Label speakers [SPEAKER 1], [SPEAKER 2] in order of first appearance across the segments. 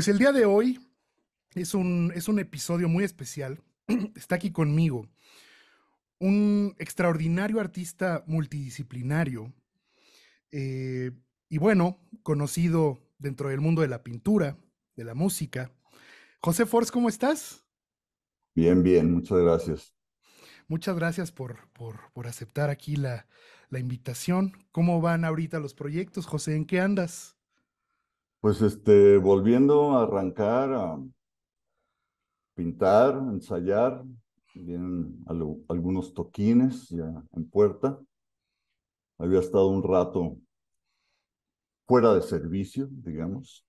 [SPEAKER 1] Pues el día de hoy es un, es un episodio muy especial. Está aquí conmigo un extraordinario artista multidisciplinario eh, y bueno, conocido dentro del mundo de la pintura, de la música. José Force, ¿cómo estás?
[SPEAKER 2] Bien, bien, muchas gracias.
[SPEAKER 1] Muchas gracias por, aceptar aquí la, la invitación. ¿Cómo van ahorita los proyectos, José? ¿En qué andas?
[SPEAKER 2] Pues este, volviendo a arrancar, a pintar, ensayar, vienen algunos toquines ya en puerta. Había estado un rato fuera de servicio, digamos,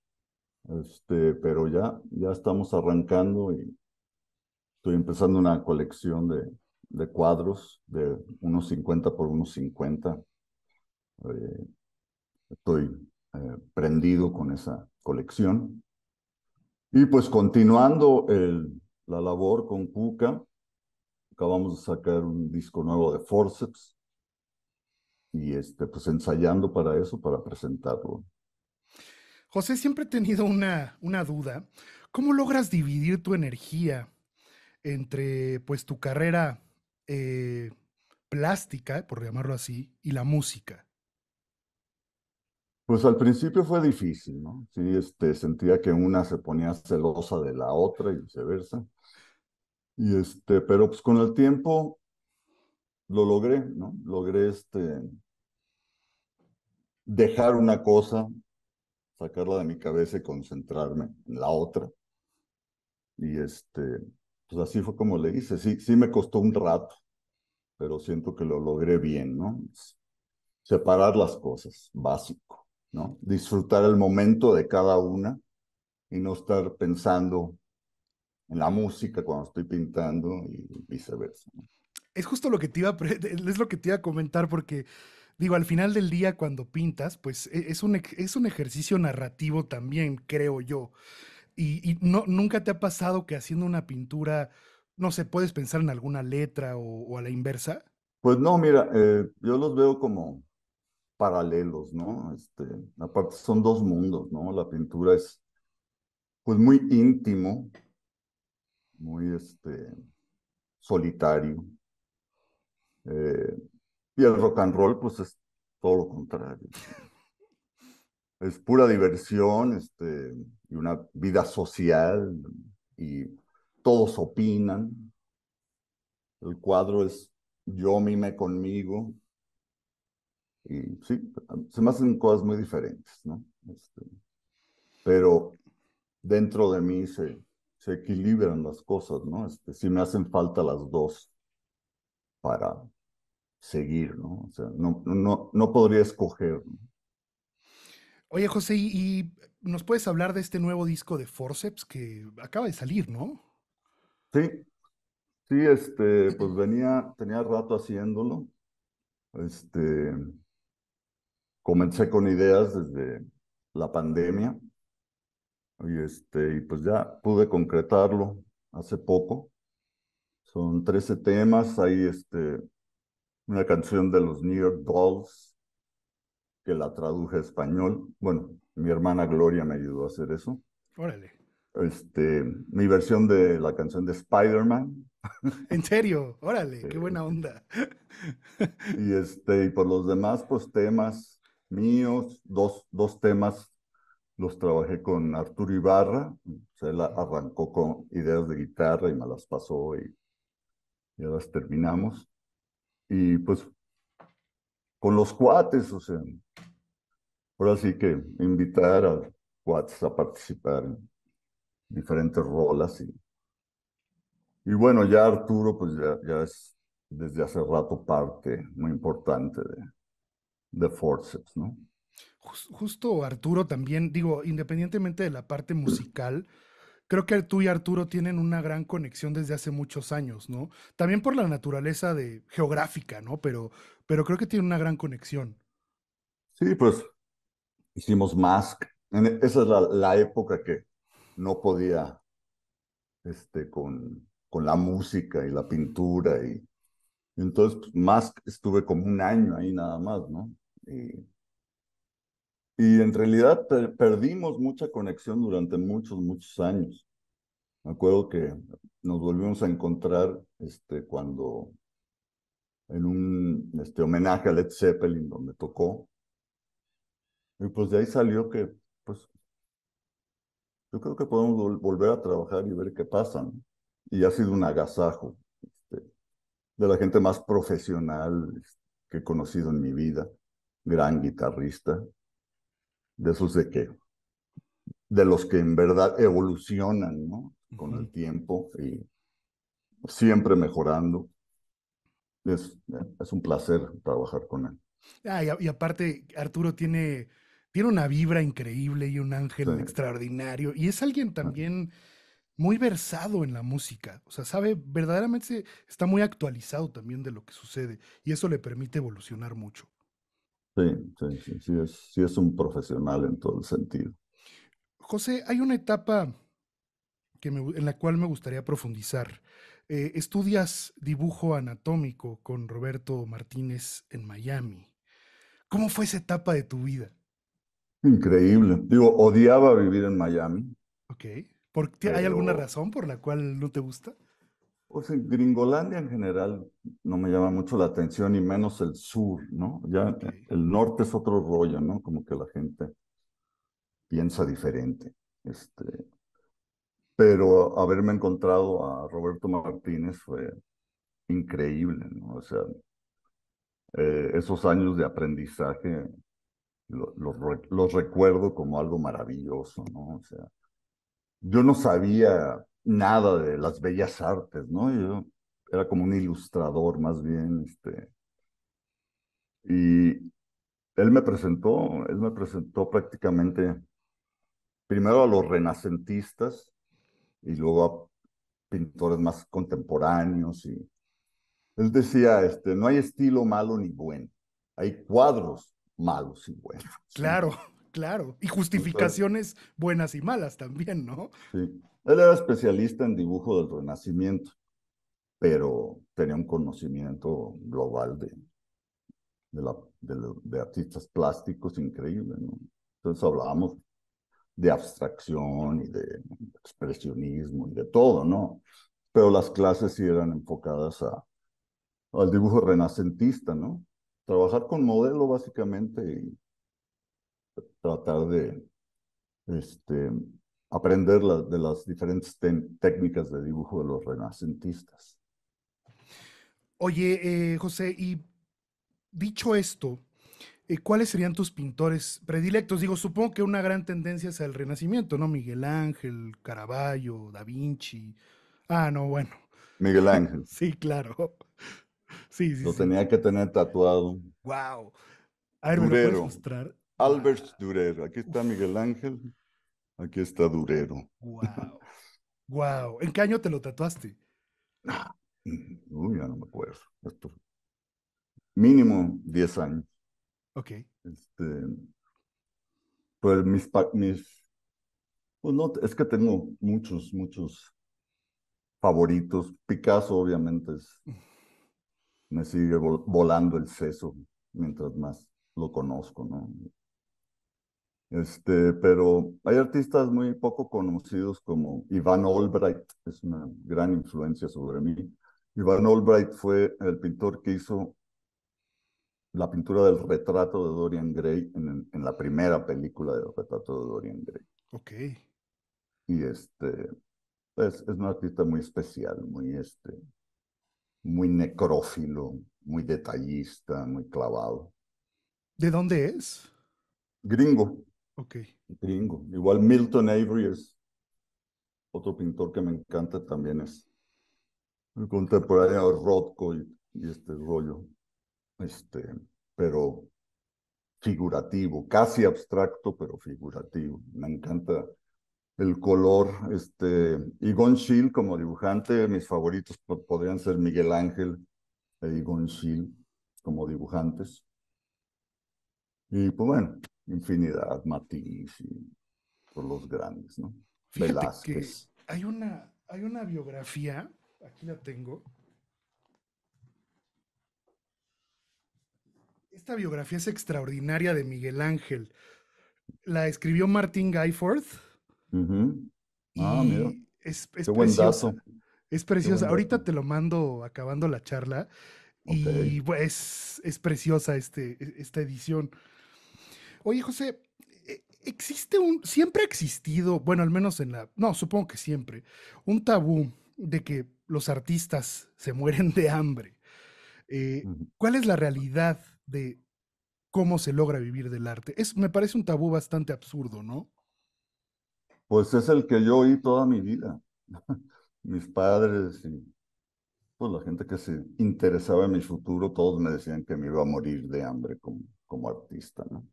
[SPEAKER 2] este, pero ya, ya estamos arrancando y estoy empezando una colección de, cuadros de unos 50 por unos 50. Eh, estoy eh, prendido con esa colección. Y pues continuando la labor con Cuca, acabamos de sacar un disco nuevo de Forceps y este, pues ensayando para eso, para presentarlo.
[SPEAKER 1] José, siempre he tenido una, una duda. ¿Cómo logras dividir tu energía entre pues tu carrera eh, plástica, por llamarlo así, y la música?
[SPEAKER 2] Pues al principio fue difícil, ¿no? Sí, este, sentía que una se ponía celosa de la otra y viceversa. Y este, pero pues con el tiempo lo logré, ¿no? Logré este dejar una cosa, sacarla de mi cabeza y concentrarme en la otra. Y este, pues así fue como le hice. Sí, sí me costó un rato, pero siento que lo logré bien, ¿no? Separar las cosas, básico. ¿no? Disfrutar el momento de cada una y no estar pensando en la música cuando estoy pintando y viceversa.
[SPEAKER 1] Es justo lo que te iba es lo que te iba a comentar porque digo, al final del día cuando pintas, pues e, es un, es un ejercicio narrativo también, creo yo. Y, no, nunca te ha pasado que haciendo una pintura, no sé, puedes pensar en alguna letra o, a la inversa?
[SPEAKER 2] Pues no, mira, eh, yo los veo como, paralelos, ¿no? Este, aparte son dos mundos, ¿no? La pintura es pues muy íntimo, muy este, solitario. Eh, y el rock and roll pues es todo lo contrario. Es pura diversión, este, y una vida social y todos opinan. El cuadro es yo mime conmigo, y sí, se me hacen cosas muy diferentes, ¿no? Este, pero dentro de mí se, se equilibran las cosas, ¿no? Este, me hacen falta las dos para seguir, ¿no? O sea, no, no, no podría escoger.
[SPEAKER 1] Oye, José, ¿y, nos puedes hablar de este nuevo disco de Forceps que acaba de salir, ¿no?
[SPEAKER 2] Sí, sí, este, pues venía, tenía rato haciéndolo. Este, comencé con ideas desde la pandemia y, este, y pues ya pude concretarlo hace poco. Son 13 temas, hay este, una canción de los New York Dolls que la traduje a español. Bueno, mi hermana Gloria me ayudó a hacer eso. Órale. Este, mi versión de la canción de Spider-Man.
[SPEAKER 1] En serio, órale, qué buena onda.
[SPEAKER 2] Y este, y por los demás, pues temas míos, dos, dos temas los trabajé con Arturo Ibarra, él arrancó con ideas de guitarra y me las pasó y ya las terminamos. Y pues con los cuates, o sea, ahora sí que invitar a cuates a participar en diferentes rolas. Y, y bueno, ya Arturo pues ya es desde hace rato parte muy importante de, de forceps, ¿no?
[SPEAKER 1] Justo Arturo también, digo, independientemente de la parte musical, creo que tú y Arturo tienen una gran conexión desde hace muchos años, ¿no? También por la naturaleza de, geográfica, ¿no? Pero, pero creo que tienen una gran conexión.
[SPEAKER 2] Sí, pues hicimos Mask. E, esa es la, época que no podía este, con, con la música y la pintura. Y entonces, pues, Mask estuve como un año ahí nada más, ¿no? Eh, y en realidad perdimos mucha conexión durante muchos, muchos años. Me acuerdo que nos volvimos a encontrar este, cuando en un este, homenaje a Led Zeppelin donde tocó. Y pues de ahí salió que, pues, yo creo que podemos volver a trabajar y ver qué pasa. Y ha sido un agasajo este, de la gente más profesional que he conocido en mi vida gran guitarrista, de esos de que, de los que en verdad evolucionan, ¿no? Con el tiempo y siempre mejorando. Es, un placer trabajar con él.
[SPEAKER 1] Ah, y, aparte, Arturo tiene, tiene una vibra increíble y un ángel extraordinario. Y es alguien ah. también muy versado en la música. O sea, sabe, verdaderamente está muy actualizado también de lo que sucede. Y eso le permite evolucionar mucho.
[SPEAKER 2] Sí, sí, sí, es, un profesional en todo el sentido.
[SPEAKER 1] José, hay una etapa que en la cual me gustaría profundizar. Eh, estudias dibujo anatómico con Roberto Martínez en Miami. ¿Cómo fue esa etapa de tu vida?
[SPEAKER 2] Increíble. Digo, odiaba vivir en Miami.
[SPEAKER 1] Ok. ¿Por, ¿Hay alguna razón por la cual no te gusta? Pues en Gringolandia en general
[SPEAKER 2] no me llama mucho la atención y menos el sur, ¿no? Ya el norte es otro rollo, ¿no? Como que la gente piensa diferente. Este, pero haberme encontrado a Roberto Martínez fue increíble, ¿no? O sea, eh, esos años de aprendizaje los recuerdo como algo maravilloso, ¿no? O sea, yo no sabía nada de las bellas artes, ¿no? Yo era como un ilustrador más bien, este. Y él me presentó, él me presentó prácticamente primero a los renacentistas y luego a pintores más contemporáneos y él decía, este, no hay estilo malo ni bueno, hay cuadros malos y buenos.
[SPEAKER 1] Claro, Claro, y justificaciones buenas y malas también, ¿no?
[SPEAKER 2] Sí. Él era especialista en dibujo del Renacimiento, pero tenía un conocimiento global de, de, artistas plásticos increíble, ¿no? Entonces hablábamos de abstracción y de expresionismo y de todo, ¿no? Pero las clases sí eran enfocadas a, al dibujo renacentista, ¿no? Trabajar con modelo básicamente y tratar de este, aprender de las diferentes técnicas de dibujo de los renacentistas.
[SPEAKER 1] Oye, eh, José, y dicho esto, eh, ¿cuáles serían tus pintores predilectos? Digo, supongo que una gran tendencia es el Renacimiento, ¿no? Miguel Ángel, Caravaggio, Da Vinci. Ah, no, bueno.
[SPEAKER 2] Miguel Ángel.
[SPEAKER 1] sí, claro. Sí, sí. Lo
[SPEAKER 2] tenía que tener tatuado.
[SPEAKER 1] Wow. A ver, ¿me puedes mostrar?
[SPEAKER 2] Albert Durero. Aquí está Miguel Ángel. Aquí está Durero.
[SPEAKER 1] Wow. wow. ¿En qué año te lo tatuaste? Ah,
[SPEAKER 2] mm, uy, ya no me acuerdo. mínimo 10 años. Ok. Este, pues mis, pues no, es que tengo muchos, muchos favoritos. Picasso, obviamente, es, me sigue volando el seso mientras más lo conozco, ¿no? Este, pero hay artistas muy poco conocidos como Iván Albright, es una gran influencia sobre mí. Iván Albright fue el pintor que hizo la pintura del retrato de Dorian Gray en, la primera película del retrato de Dorian Gray. Ok. Y este, es, es un artista muy especial, muy, este, muy necrófilo, muy detallista, muy clavado. ¿De dónde es? Gringo. Gringo. Igual Milton Avery es otro pintor que me encanta también es el contemporáneo Rothko y, este rollo, este, pero figurativo, casi abstracto, pero figurativo. Me encanta el color, este, Igon Schill como dibujante, mis favoritos podrían ser Miguel Ángel e Igon como dibujantes. Y pues bueno, infinidad, matiz por los grandes, ¿no? Fíjate Velázquez.
[SPEAKER 1] Que hay una, hay una biografía, aquí la tengo. Esta biografía es extraordinaria de Miguel Ángel. La escribió Martín Guyford. Ah, mira. Es, es Qué preciosa. Es preciosa. Ahorita te lo mando acabando la charla. Y pues, es preciosa este, e, esta edición. Oye, José, e, existe un, siempre ha existido, bueno, al menos en la, no, supongo que siempre, un tabú de que los artistas se mueren de hambre. Eh, ¿Cuál es la realidad de cómo se logra vivir del arte? Es, me parece un tabú bastante absurdo, ¿no?
[SPEAKER 2] Pues es el que yo oí toda mi vida. Mis padres y pues, la gente que se interesaba en mi futuro, todos me decían que me iba a morir de hambre como, como artista, ¿no?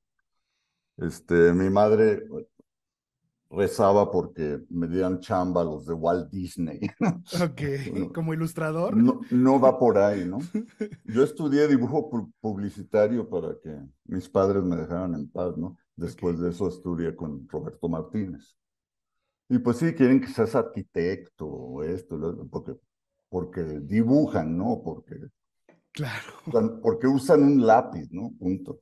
[SPEAKER 2] Este, mi madre rezaba porque me dieran chamba los de Walt Disney.
[SPEAKER 1] Ok, como ilustrador.
[SPEAKER 2] No, va por ahí, ¿no? Yo estudié dibujo publicitario para que mis padres me dejaran en paz, ¿no? Después de eso estudié con Roberto Martínez. Y pues sí, quieren que seas arquitecto o esto, porque, porque dibujan, ¿no? Porque, claro. Porque usan un lápiz, ¿no? Punto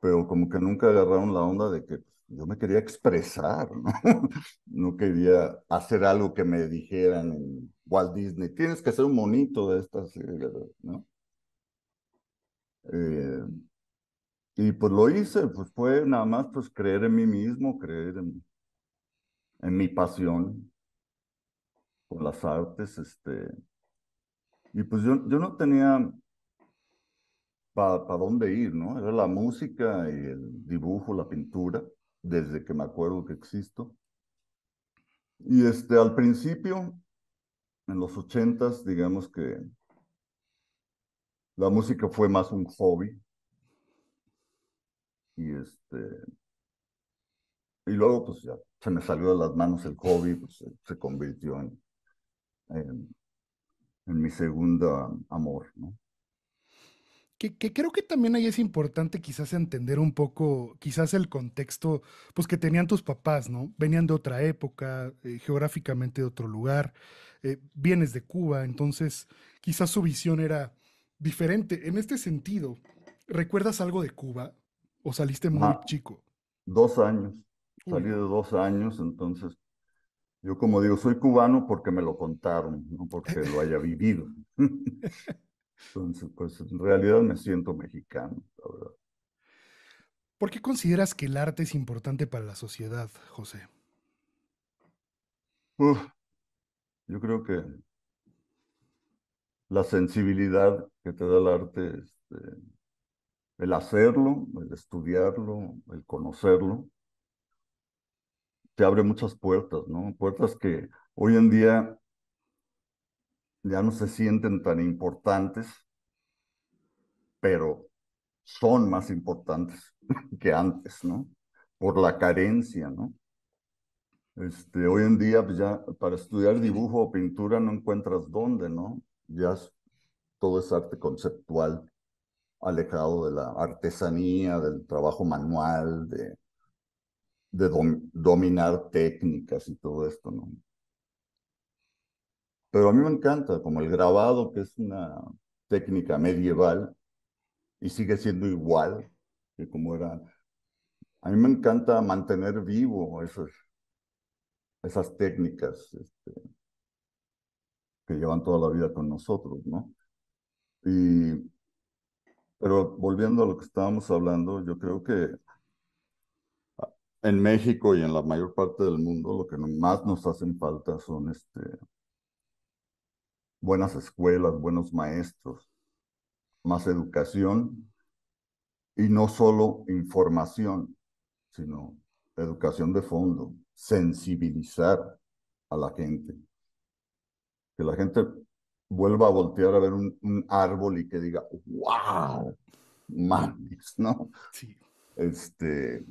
[SPEAKER 2] pero como que nunca agarraron la onda de que pues, yo me quería expresar, ¿no? no quería hacer algo que me dijeran en Walt Disney, tienes que ser un monito de estas, ¿no? Eh, y pues lo hice, pues fue nada más pues creer en mí mismo, creer en, en mi pasión por las artes, este. Y pues yo, yo no tenía para dónde ir, ¿no? Era la música y el dibujo, la pintura, desde que me acuerdo que existo. Y este, al principio, en los ochentas, digamos que la música fue más un hobby. Y este, y luego pues ya se me salió de las manos el hobby, pues se, convirtió en, en, en mi segundo amor, ¿no?
[SPEAKER 1] que, creo que también ahí es importante quizás entender un poco, quizás el contexto, pues que tenían tus papás, ¿no? Venían de otra época, eh, geográficamente de otro lugar, eh, vienes de Cuba, entonces quizás su visión era diferente. En este sentido, ¿recuerdas algo de Cuba o saliste muy chico?
[SPEAKER 2] Dos años, salí de dos años, entonces yo como digo, soy cubano porque me lo contaron, no porque lo haya vivido. Entonces, pues en realidad me siento mexicano, la verdad.
[SPEAKER 1] ¿Por qué consideras que el arte es importante para la sociedad, José?
[SPEAKER 2] yo creo que la sensibilidad que te da el arte, este, el hacerlo, el estudiarlo, el conocerlo, te abre muchas puertas, ¿no? Puertas que hoy en día ya no se sienten tan importantes, pero son más importantes que antes, ¿no? Por la carencia, ¿no? Este, hoy en día pues ya para estudiar dibujo o pintura no encuentras dónde, ¿no? Ya todo es arte conceptual, alejado de la artesanía, del trabajo manual, de, de dominar técnicas y todo esto, ¿no? Pero a mí me encanta, como el grabado, que es una técnica medieval y sigue siendo igual que como era. A mí me encanta mantener vivo esas técnicas este, que llevan toda la vida con nosotros, ¿no? Y, pero volviendo a lo que estábamos hablando, yo creo que ah, en México y en la mayor parte del mundo lo que más nos hacen falta son este, buenas escuelas, buenos maestros, más educación y no solo información, sino educación de fondo, sensibilizar a la gente. Que la gente vuelva a voltear a ver un, árbol y que diga, wow, mames, ¿no? Este,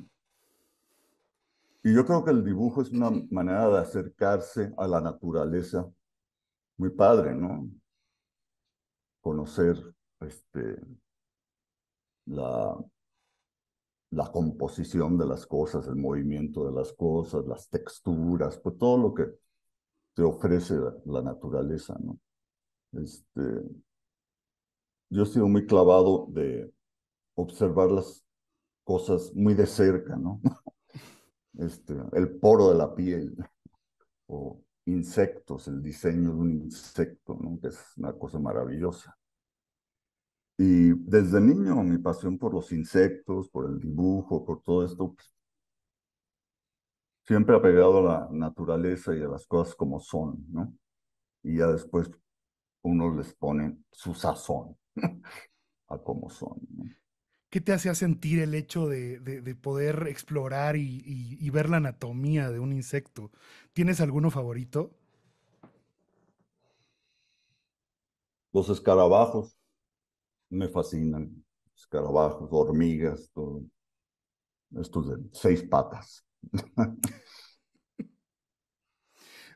[SPEAKER 2] y yo creo que el dibujo es una manera de acercarse a la naturaleza muy padre, ¿no? Conocer este, la, la composición de las cosas, el movimiento de las cosas, las texturas, pues todo lo que te ofrece la naturaleza, ¿no? Este, yo he sido muy clavado de observar las cosas muy de cerca, ¿no? Este, el poro de la piel, o insectos, el diseño de un insecto, ¿no? que es una cosa maravillosa. Y desde niño mi pasión por los insectos, por el dibujo, por todo esto, pues, siempre ha pegado a la naturaleza y a las cosas como son, ¿no? Y ya después uno les pone su sazón
[SPEAKER 1] a como son. ¿no? ¿Qué te hacía sentir el hecho de, poder explorar y, ver la anatomía de un insecto? ¿Tienes alguno favorito?
[SPEAKER 2] Los escarabajos me fascinan. Escarabajos, hormigas, todo. Estos de seis patas.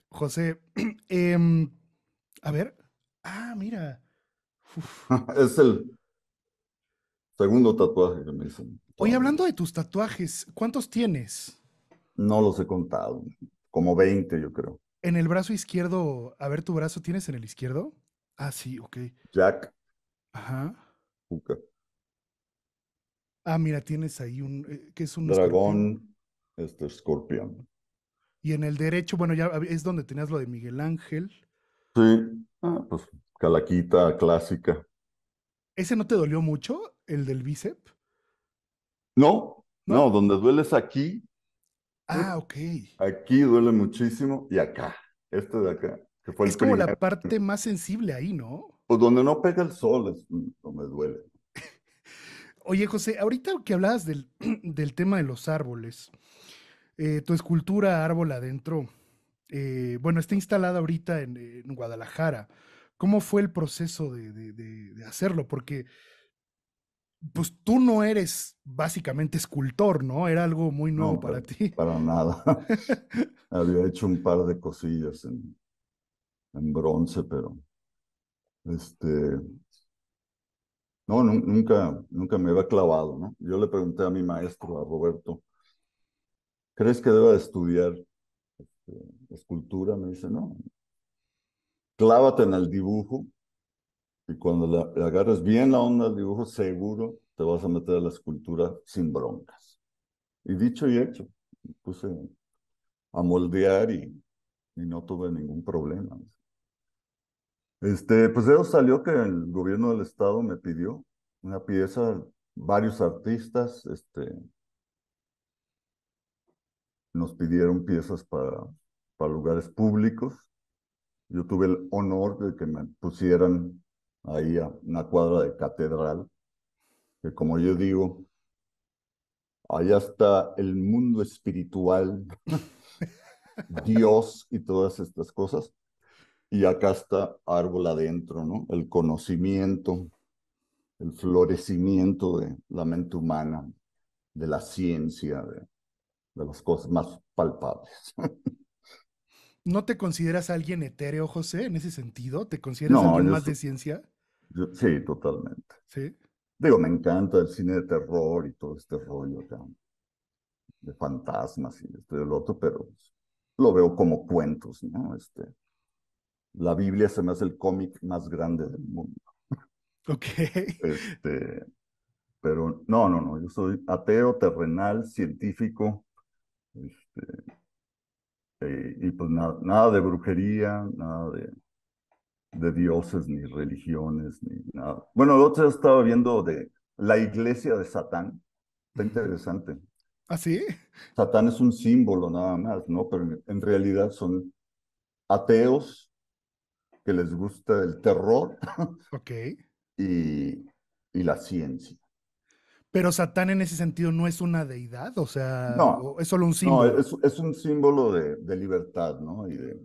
[SPEAKER 1] José, em, a ver. Ah, mira.
[SPEAKER 2] es el Segundo tatuaje que me hizo.
[SPEAKER 1] Oye, hablando de tus tatuajes, ¿cuántos tienes?
[SPEAKER 2] No los he contado, como 20 yo creo.
[SPEAKER 1] En el brazo izquierdo, a ver tu brazo, ¿tienes en el izquierdo? Ah, sí, ok. Jack. Ajá. Ah, mira, tienes ahí un, eh, es un... Dragón,
[SPEAKER 2] este, escorpión.
[SPEAKER 1] Y en el derecho, bueno, ya es donde tenías lo de Miguel Ángel. Sí, ah,
[SPEAKER 2] pues calaquita clásica.
[SPEAKER 1] ¿Ese no te dolió mucho? el del bíceps?
[SPEAKER 2] No, no, donde duele es aquí. Ah, ok. Aquí duele muchísimo y acá. Este de acá, que fue es como la parte
[SPEAKER 1] más sensible ahí, ¿no?
[SPEAKER 2] Pues donde no pega el sol es donde duele.
[SPEAKER 1] Oye, José, ahorita que hablabas del, tema de los árboles, eh, tu escultura Árbol Adentro, eh, bueno, está instalada ahorita en, Guadalajara. ¿Cómo fue el proceso de hacerlo? Porque pues tú no eres básicamente escultor, ¿no? Era algo muy nuevo para,
[SPEAKER 2] ti. Para nada. Había hecho un par de cosillas en, bronce, pero este, no, nunca, nunca me había clavado, ¿no? Yo le pregunté a mi maestro, a Roberto, ¿crees que deba estudiar este, escultura? Me dice, no, clávate en el dibujo y cuando le, agarres bien la onda del dibujo, seguro te vas a meter a la escultura sin broncas. Y dicho y hecho, puse a moldear y, no tuve ningún problema. Este, pues de eso salió que el gobierno del estado me pidió una pieza, varios artistas, este, nos pidieron piezas para, para lugares públicos. Yo tuve el honor de que me pusieran ahí a una cuadra de catedral que como yo digo, allá está el mundo espiritual, Dios y todas estas cosas, y acá está árbol adentro, ¿no? El conocimiento, el florecimiento de la mente humana, de la ciencia, de, las cosas más palpables.
[SPEAKER 1] ¿No te consideras alguien etéreo, José, en ese sentido? ¿Te consideras alguien más de ciencia?
[SPEAKER 2] sí, totalmente. Sí. Digo, me encanta el cine de terror y todo este rollo de fantasmas y esto y el otro, pero lo veo como cuentos, ¿no? Este, la Biblia se me hace el cómic más grande del mundo. Ok. Este, pero no, no, no, yo soy ateo, terrenal, científico, este, eh, y pues nada de brujería, nada de de dioses, ni religiones, ni nada. Bueno, el otro estaba viendo de la iglesia de Satán. Está interesante. ¿Ah, sí? Satán es un símbolo nada más, ¿no? Pero en realidad son ateos que les gusta el terror.
[SPEAKER 1] Ok.
[SPEAKER 2] Y, la ciencia.
[SPEAKER 1] Pero Satán en ese sentido no es una deidad, o sea, no, es solo un símbolo. No,
[SPEAKER 2] es, un símbolo de, de libertad, ¿no? Y de,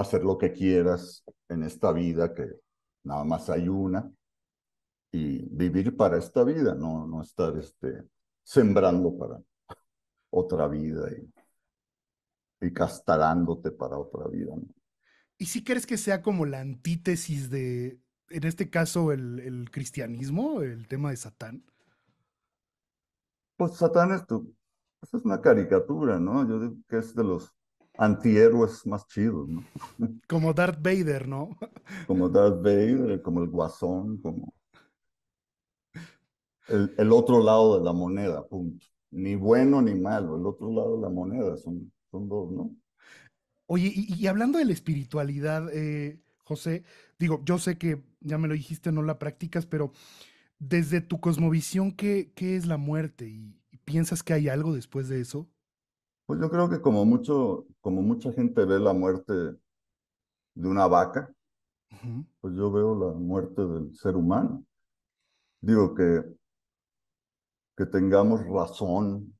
[SPEAKER 2] hacer lo que quieras en esta vida, que nada más hay una, y vivir para esta vida, no, no estar este, sembrando para otra vida y, y castarándote para otra vida.
[SPEAKER 1] ¿Y si crees que sea como la antítesis de, en este caso, el, cristianismo, el tema de Satán?
[SPEAKER 2] Pues Satán es, tu, pues, es una caricatura, ¿no? Yo digo que es de los antihéroes más chidos, ¿no?
[SPEAKER 1] Como Darth Vader, ¿no?
[SPEAKER 2] Como Darth Vader, como el Guasón, como el, otro lado de la moneda, punto. Ni bueno ni malo, el otro lado de la moneda, son, son dos, ¿no?
[SPEAKER 1] Oye, y, hablando de la espiritualidad, eh, José, digo, yo sé que ya me lo dijiste, no la practicas, pero desde tu cosmovisión, ¿qué, qué es la muerte? ¿Y piensas que hay algo después de eso?
[SPEAKER 2] Pues yo creo que como mucho como mucha gente ve la muerte de una vaca, pues yo veo la muerte del ser humano. Digo que, que tengamos razón,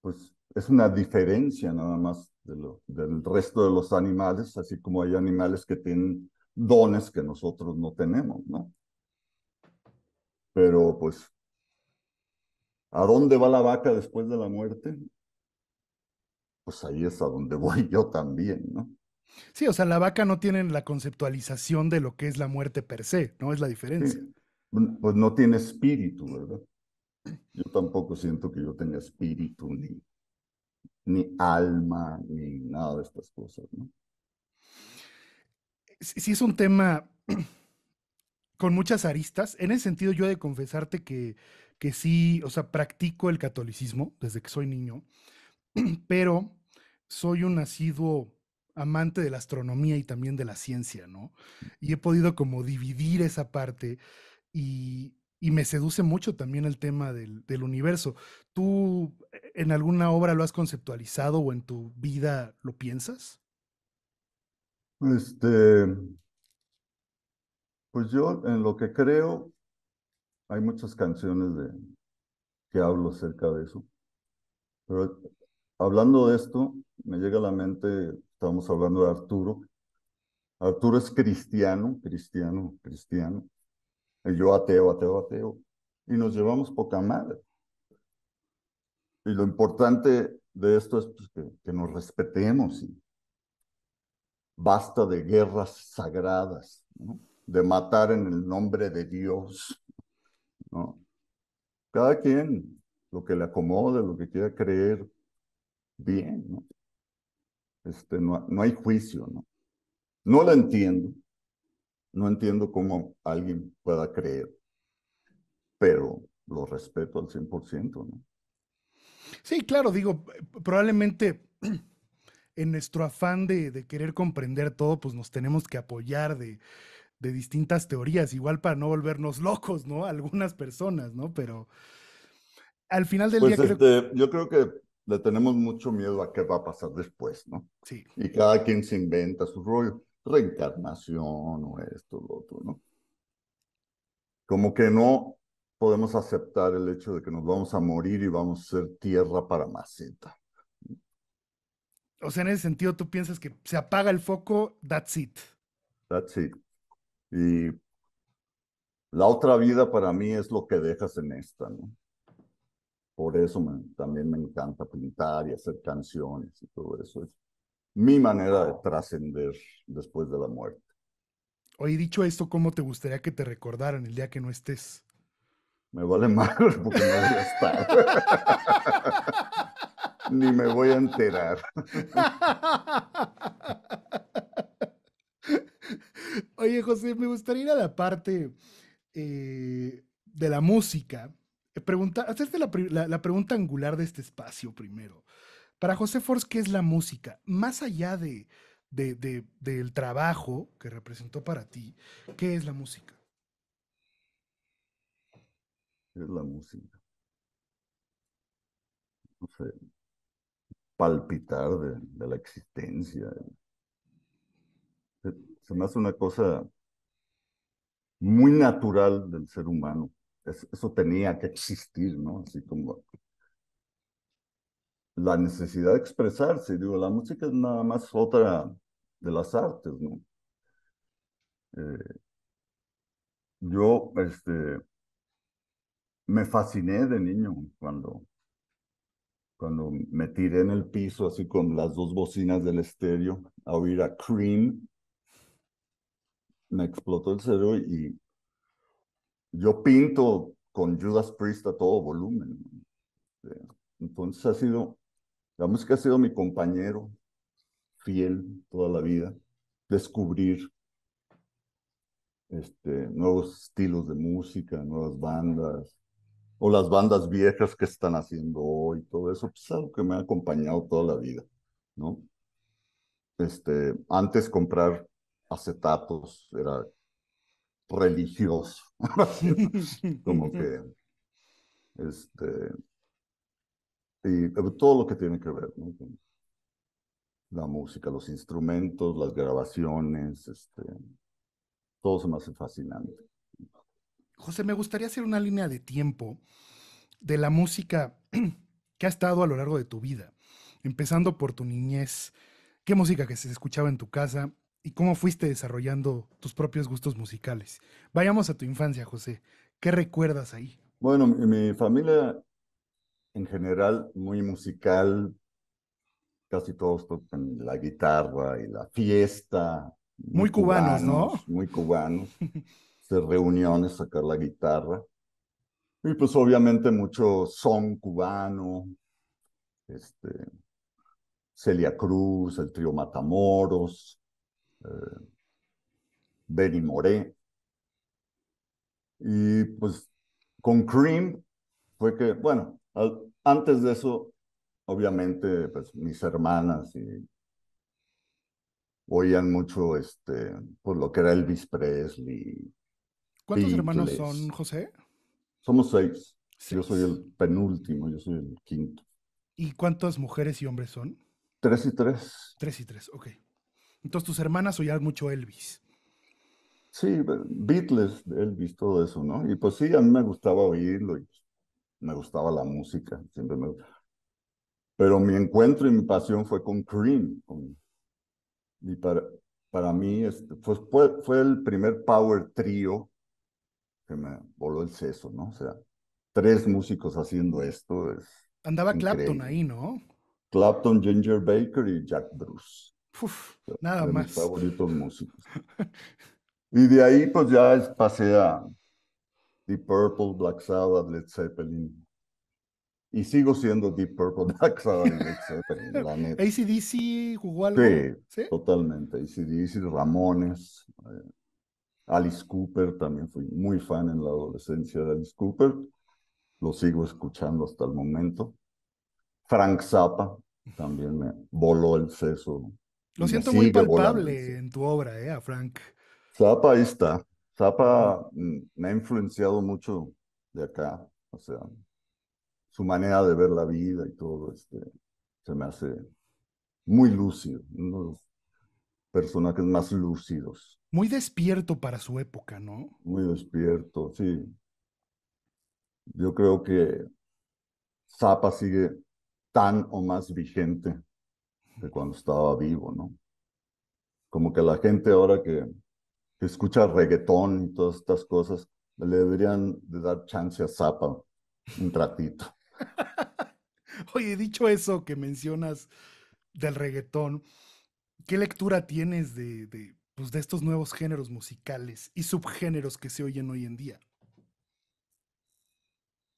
[SPEAKER 2] pues es una diferencia nada más del resto de los animales, así como hay animales que tienen dones que nosotros no tenemos, ¿no? Pero pues, ¿a dónde va la vaca después de la muerte? pues ahí es a donde voy yo también, ¿no?
[SPEAKER 1] Sí, o sea, la vaca no tiene la conceptualización de lo que es la muerte per se, ¿no? Es la diferencia.
[SPEAKER 2] Pues no tiene espíritu, ¿verdad? Yo tampoco siento que yo tenga espíritu,
[SPEAKER 1] ni, ni alma, ni nada de estas cosas, ¿no? Sí, es un tema con muchas aristas. En ese sentido, yo he de confesarte que, que sí, o sea, practico el catolicismo desde que soy niño. pero soy un asiduo amante de la astronomía y también de la ciencia, ¿no? Y he podido como dividir esa parte y, me seduce mucho también el tema del, universo. ¿Tú eh, en alguna obra lo has conceptualizado o en tu vida lo piensas?
[SPEAKER 2] Este, pues yo en lo que creo, hay muchas canciones de, que hablo acerca de eso, pero hablando de esto, me llega a la mente, estamos hablando de Arturo. Arturo es cristiano, cristiano, cristiano. Y yo ateo, ateo, ateo. Y nos llevamos poca madre. Y lo importante de esto es pues, que, nos respetemos. basta de guerras sagradas, de matar en el nombre de Dios. Cada quien lo que le acomode, lo que quiera creer, bien, ¿no? Este, no, hay juicio, ¿no? No la entiendo, no entiendo cómo alguien pueda creer, pero lo respeto al 100%, ¿no?
[SPEAKER 1] Sí, claro, digo, probablemente en nuestro afán de, querer comprender todo, pues nos tenemos que apoyar de, distintas teorías, igual para no volvernos locos, ¿no? Algunas personas, ¿no? Pero al final del pues, día... Este,
[SPEAKER 2] yo creo que le tenemos mucho miedo a qué va a pasar después, ¿no? Sí. Y cada quien se inventa su rollo, reencarnación o esto, lo otro, ¿no? Como que no podemos aceptar el hecho de que nos vamos a morir y vamos a ser tierra para maceta.
[SPEAKER 1] O sea, en ese sentido, tú piensas que se apaga el foco, that's it.
[SPEAKER 2] That's it. Y la otra vida para mí es lo que dejas en esta, ¿no? Por eso también me encanta pintar y hacer canciones y todo eso. Es mi manera de trascender después de la muerte.
[SPEAKER 1] Oye, dicho esto, ¿cómo te gustaría que te recordaran el día que no estés?
[SPEAKER 2] Me vale mal porque no voy a estar. Ni me voy a enterar.
[SPEAKER 1] Oye, José, me gustaría ir a la parte eh, de la música. Eh, pregunta, hacerte la, pregunta angular de este espacio primero. Para José Force, ¿qué es la música? Más allá de, de, del trabajo que representó para ti, ¿qué es la música?
[SPEAKER 2] ¿Qué es la música? No sé, palpitar de, la existencia. es se me hace una cosa muy natural del ser humano eso tenía que existir, ¿no? Así como la necesidad de expresarse. Digo, la música es nada más otra de las artes, ¿no? Eh, yo, este, me fasciné de niño cuando, cuando me tiré en el piso así con las dos bocinas del estéreo a oír a Cream. Me explotó el cerebro y yo pinto con Judas Priest a todo volumen. Entonces ha sido, la música ha sido mi compañero fiel toda la vida, descubrir este, nuevos estilos de música, nuevas bandas, o las bandas viejas que están haciendo hoy, todo eso, pues algo que me ha acompañado toda la vida, ¿no? Este, antes comprar acetatos era religioso. Como que. Este, y todo lo que tiene que ver la música, los instrumentos, las grabaciones, este, todo se me hace fascinante.
[SPEAKER 1] José, me gustaría hacer una línea de tiempo de la música que ha estado a lo largo de tu vida, empezando por tu niñez, qué música que se escuchaba en tu casa, y cómo fuiste desarrollando tus propios gustos musicales. Vayamos a tu infancia, José. ¿Qué recuerdas ahí?
[SPEAKER 2] Bueno, mi, familia en general muy musical, casi todos tocan la guitarra y la fiesta. Muy, cubanos, ¿no? Muy cubanos. hacer reuniones, sacar la guitarra. Y pues obviamente mucho son cubano, este, Celia Cruz, el trío Matamoros, eh, Benny Moré. Y pues con Cream fue que, bueno, antes de eso, obviamente, pues mis hermanas y oían mucho este, pues lo que era Elvis Presley. ¿Cuántos hermanos son, José? Somos seis. seis. Yo soy el penúltimo, yo soy el quinto.
[SPEAKER 1] ¿Y cuántas mujeres y hombres son?
[SPEAKER 2] Tres y tres.
[SPEAKER 1] Tres y tres, ok. Entonces tus hermanas oían mucho Elvis.
[SPEAKER 2] Sí, Beatles, Elvis, todo eso, ¿no? Y pues sí, a mí me gustaba oírlo y me gustaba la música, siempre me Pero mi encuentro y mi pasión fue con Cream. Y para, para mí este, fue, el primer power trío que me voló el seso, ¿no? O sea, tres músicos haciendo esto
[SPEAKER 1] Andaba Clapton ahí, ¿no?
[SPEAKER 2] Clapton, Ginger Baker y Jack Bruce nada más. Mis favoritos músicos. y de ahí, pues ya pasé a Deep Purple, Black Sabbath, Led Zeppelin. Y sigo siendo Deep Purple, Black Sabbath Led Zeppelin, la neta.
[SPEAKER 1] ACDC jugó algo. Sí,
[SPEAKER 2] totalmente. ACDC, Ramones, eh, Alice Cooper, también fui muy fan en la adolescencia de Alice Cooper. Lo sigo escuchando hasta el momento. Frank Zappa, también me voló el seso lo siento muy palpable
[SPEAKER 1] en tu obra, ¿eh? Frank.
[SPEAKER 2] Zappa ahí está. Zappa me ha influenciado mucho de acá. O sea, su manera de ver la vida y todo, este, se me hace muy lúcido. Uno de los personajes más lúcidos.
[SPEAKER 1] Muy despierto para su época, ¿no?
[SPEAKER 2] Muy despierto, sí. Yo creo que Zapa sigue tan o más vigente cuando estaba vivo, ¿no? Como que la gente ahora que, escucha reggaetón y todas estas cosas, le deberían de dar chance a Zappa un ratito.
[SPEAKER 1] Oye, dicho eso que mencionas del reggaetón, ¿qué lectura tienes de, de, pues de estos nuevos géneros musicales y subgéneros que se oyen hoy en día?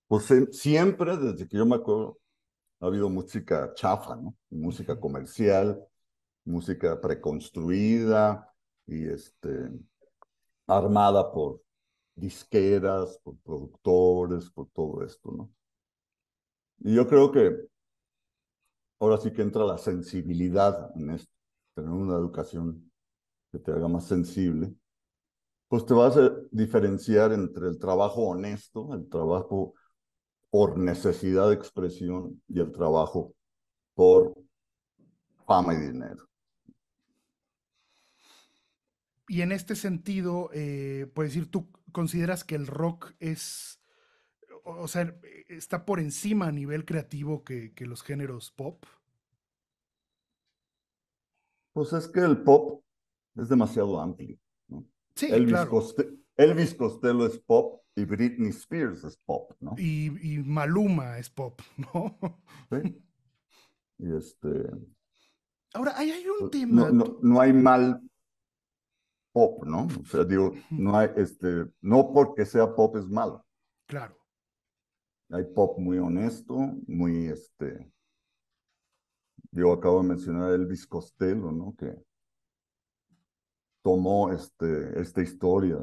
[SPEAKER 2] Pues em, siempre, desde que yo me acuerdo, ha habido música chafa, ¿no? Música comercial, música preconstruida y este, armada por disqueras, por productores, por todo esto, ¿no? Y yo creo que ahora sí que entra la sensibilidad en esto, tener una educación que te haga más sensible, pues te vas a diferenciar entre el trabajo honesto, el trabajo por necesidad de expresión y el trabajo por fama y dinero.
[SPEAKER 1] Y en este sentido, eh, puedes decir, ¿tú consideras que el rock es, o sea, está por encima a nivel creativo que, los géneros pop?
[SPEAKER 2] Pues es que el pop es demasiado amplio. Sí, claro. Elvis Costello es pop y Britney Spears es pop, ¿no?
[SPEAKER 1] Y, Maluma es pop, ¿no?
[SPEAKER 2] Sí. Y este.
[SPEAKER 1] Ahora, ahí hay un pues, tema.
[SPEAKER 2] No, hay mal pop, ¿no? O sea, digo, no hay este. No porque sea pop es malo. Claro. Hay pop muy honesto, muy este. Yo acabo de mencionar a Elvis Costello, ¿no? Que tomó este, esta historia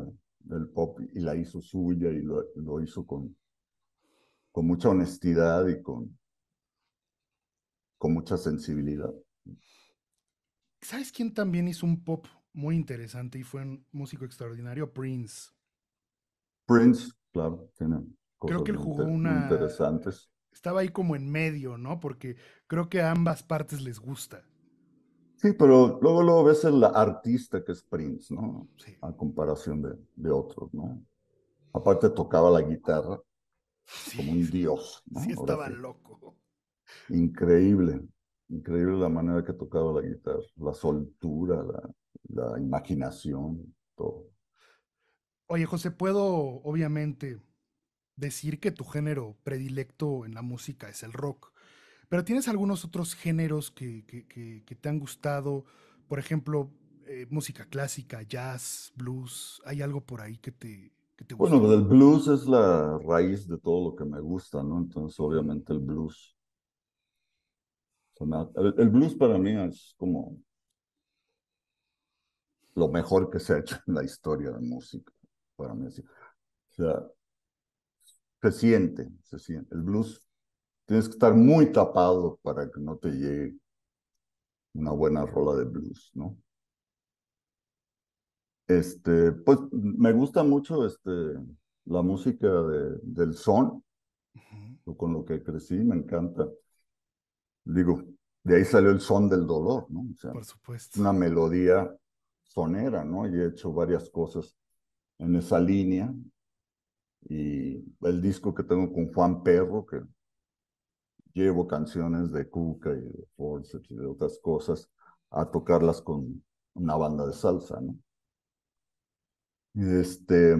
[SPEAKER 2] del pop y la hizo suya y lo, hizo con, con mucha honestidad y con, con mucha sensibilidad.
[SPEAKER 1] ¿Sabes quién también hizo un pop muy interesante y fue un músico extraordinario? Prince.
[SPEAKER 2] Prince, claro, tiene creo que jugó una interesantes.
[SPEAKER 1] Estaba ahí como en medio, ¿no? Porque creo que a ambas partes les gusta.
[SPEAKER 2] Sí, pero luego, luego ves el artista que es Prince, ¿no? Sí. A comparación de, otros, ¿no? Aparte tocaba la guitarra como un dios. Sí, estaba loco. Increíble, increíble la manera que tocaba la guitarra, la soltura, la, la imaginación, todo.
[SPEAKER 1] Oye, José, puedo obviamente decir que tu género predilecto en la música es el rock. Pero tienes algunos otros géneros que, te han gustado, por ejemplo, eh, música clásica, jazz, blues, ¿hay algo por ahí que te, gusta?
[SPEAKER 2] Bueno, el blues es la raíz de todo lo que me gusta, ¿no? Entonces, obviamente el blues. El, el blues para mí es como lo mejor que se ha hecho en la historia de música, para mí. O sea, se siente, se siente. El blues Tienes que estar muy tapado para que no te llegue una buena rola de blues, ¿no? Este, pues me gusta mucho este, la música de, del son, con lo que crecí, me encanta. Digo, de ahí salió el son del dolor, ¿no? O sea, Por supuesto. Una melodía sonera, ¿no? Y he hecho varias cosas en esa línea. Y el disco que tengo con Juan Perro, que llevo canciones de Cuca y de Forceps y de otras cosas a tocarlas con una banda de salsa, ¿no? Este,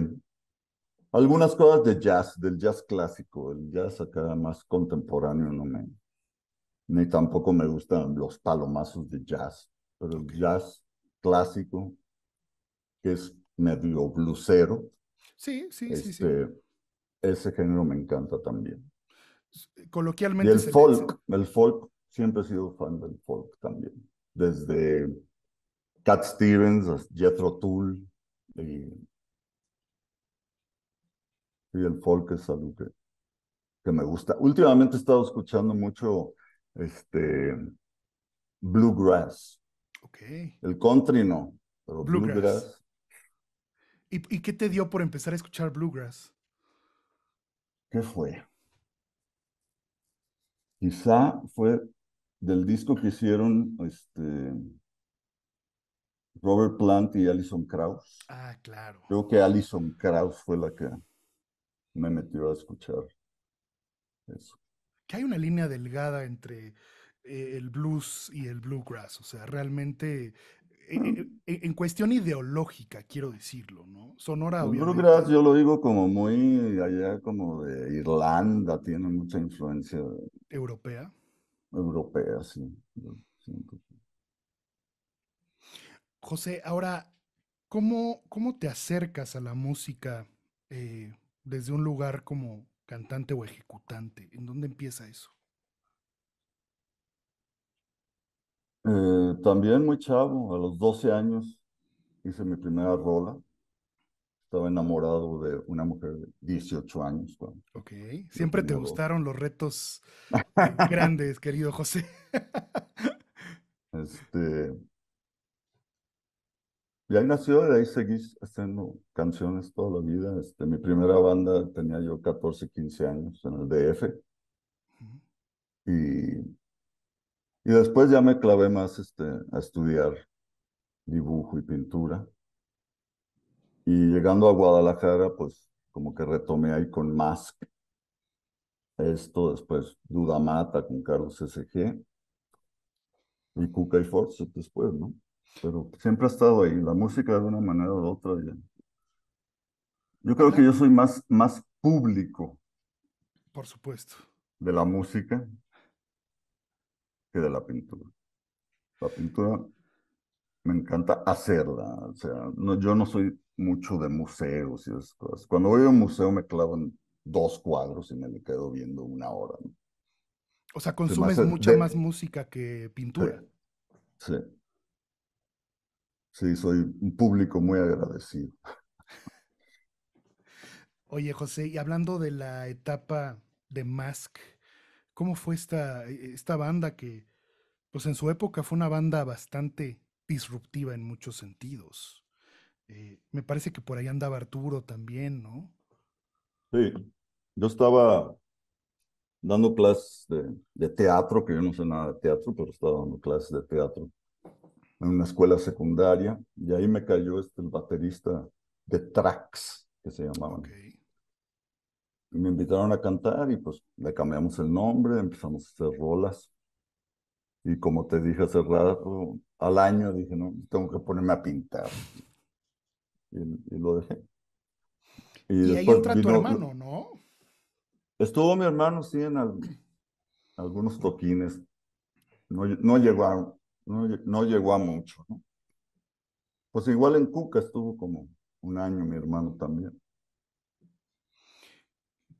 [SPEAKER 2] algunas cosas de jazz, del jazz clásico, el jazz acá más contemporáneo no me, ni tampoco me gustan los palomazos de jazz, pero el jazz clásico, que es medio blusero. Sí, sí, sí, sí. Este, ese género me encanta también.
[SPEAKER 1] Eh, coloquialmente. el folk,
[SPEAKER 2] el folk, siempre he sido fan del folk también. Desde Cat Stevens, Jethro Tull, y, el folk es algo que, me gusta. Últimamente he estado escuchando mucho este bluegrass. Okay. El country no, pero bluegrass.
[SPEAKER 1] ¿Y, ¿Y qué te dio por empezar a escuchar bluegrass?
[SPEAKER 2] ¿Qué fue? Quizá fue del disco que hicieron este, Robert Plant y Alison Krauss.
[SPEAKER 1] Ah, claro.
[SPEAKER 2] Creo que Alison Krauss fue la que me metió a escuchar eso.
[SPEAKER 1] Que hay una línea delgada entre eh, el blues y el bluegrass. O sea, realmente e, e, e, en, cuestión ideológica, quiero decirlo, ¿no? Sonora, pues, obviamente. yo
[SPEAKER 2] lo digo como muy allá, como de Irlanda, tiene mucha influencia.
[SPEAKER 1] ¿Europea?
[SPEAKER 2] Europea, sí.
[SPEAKER 1] José, ahora, ¿cómo, cómo te acercas a la música eh, desde un lugar como cantante o ejecutante? ¿En dónde empieza eso?
[SPEAKER 2] Eh, también muy chavo, a los 12 años hice mi primera rola. Estaba enamorado de una mujer de 18 años. ok,
[SPEAKER 1] siempre te gustaron los retos eh, grandes, querido José.
[SPEAKER 2] este, y ahí nació, y ahí seguí haciendo canciones toda la vida. Este, mi primera banda tenía yo 14, 15 años en el DF. Y y después ya me clavé más este, a estudiar dibujo y pintura. Y llegando a Guadalajara, pues como que retomé ahí con más esto, después Duda Mata con Carlos SG y Cuca y Force después, ¿no? Pero siempre ha estado ahí, la música de una manera u otra. Ya. Yo creo que yo soy más, más público.
[SPEAKER 1] Por supuesto.
[SPEAKER 2] De la música que de la pintura. La pintura me encanta hacerla. O sea, yo no soy mucho de museos y esas cosas. Cuando voy a un museo me clavan dos cuadros y me quedo viendo una hora.
[SPEAKER 1] O sea, consumes mucho mucha más música que pintura.
[SPEAKER 2] Sí. sí. Sí, soy un público muy agradecido.
[SPEAKER 1] Oye, José, y hablando de la etapa de Mask, cómo fue esta, e, e, esta banda que, pues en su época fue una banda bastante disruptiva en muchos sentidos. Eh, me parece que por ahí andaba Arturo también, ¿no?
[SPEAKER 2] Sí, yo estaba dando clases de, teatro, que yo no sé nada de teatro, pero estaba dando clases de teatro en una escuela secundaria, y ahí me cayó este, el baterista de Trax, que se llamaba me invitaron a cantar y pues le cambiamos el nombre, empezamos a hacer rolas. Y como te dije hace rato, al año dije, no, tengo que ponerme a pintar. Y, lo dejé. Y, después ahí entra tu hermano, ¿no? Estuvo mi hermano, sí, en algunos toquines. No, no, llegó a, no, no llegó a mucho, ¿no? Pues igual en Cuca estuvo como un año mi hermano también.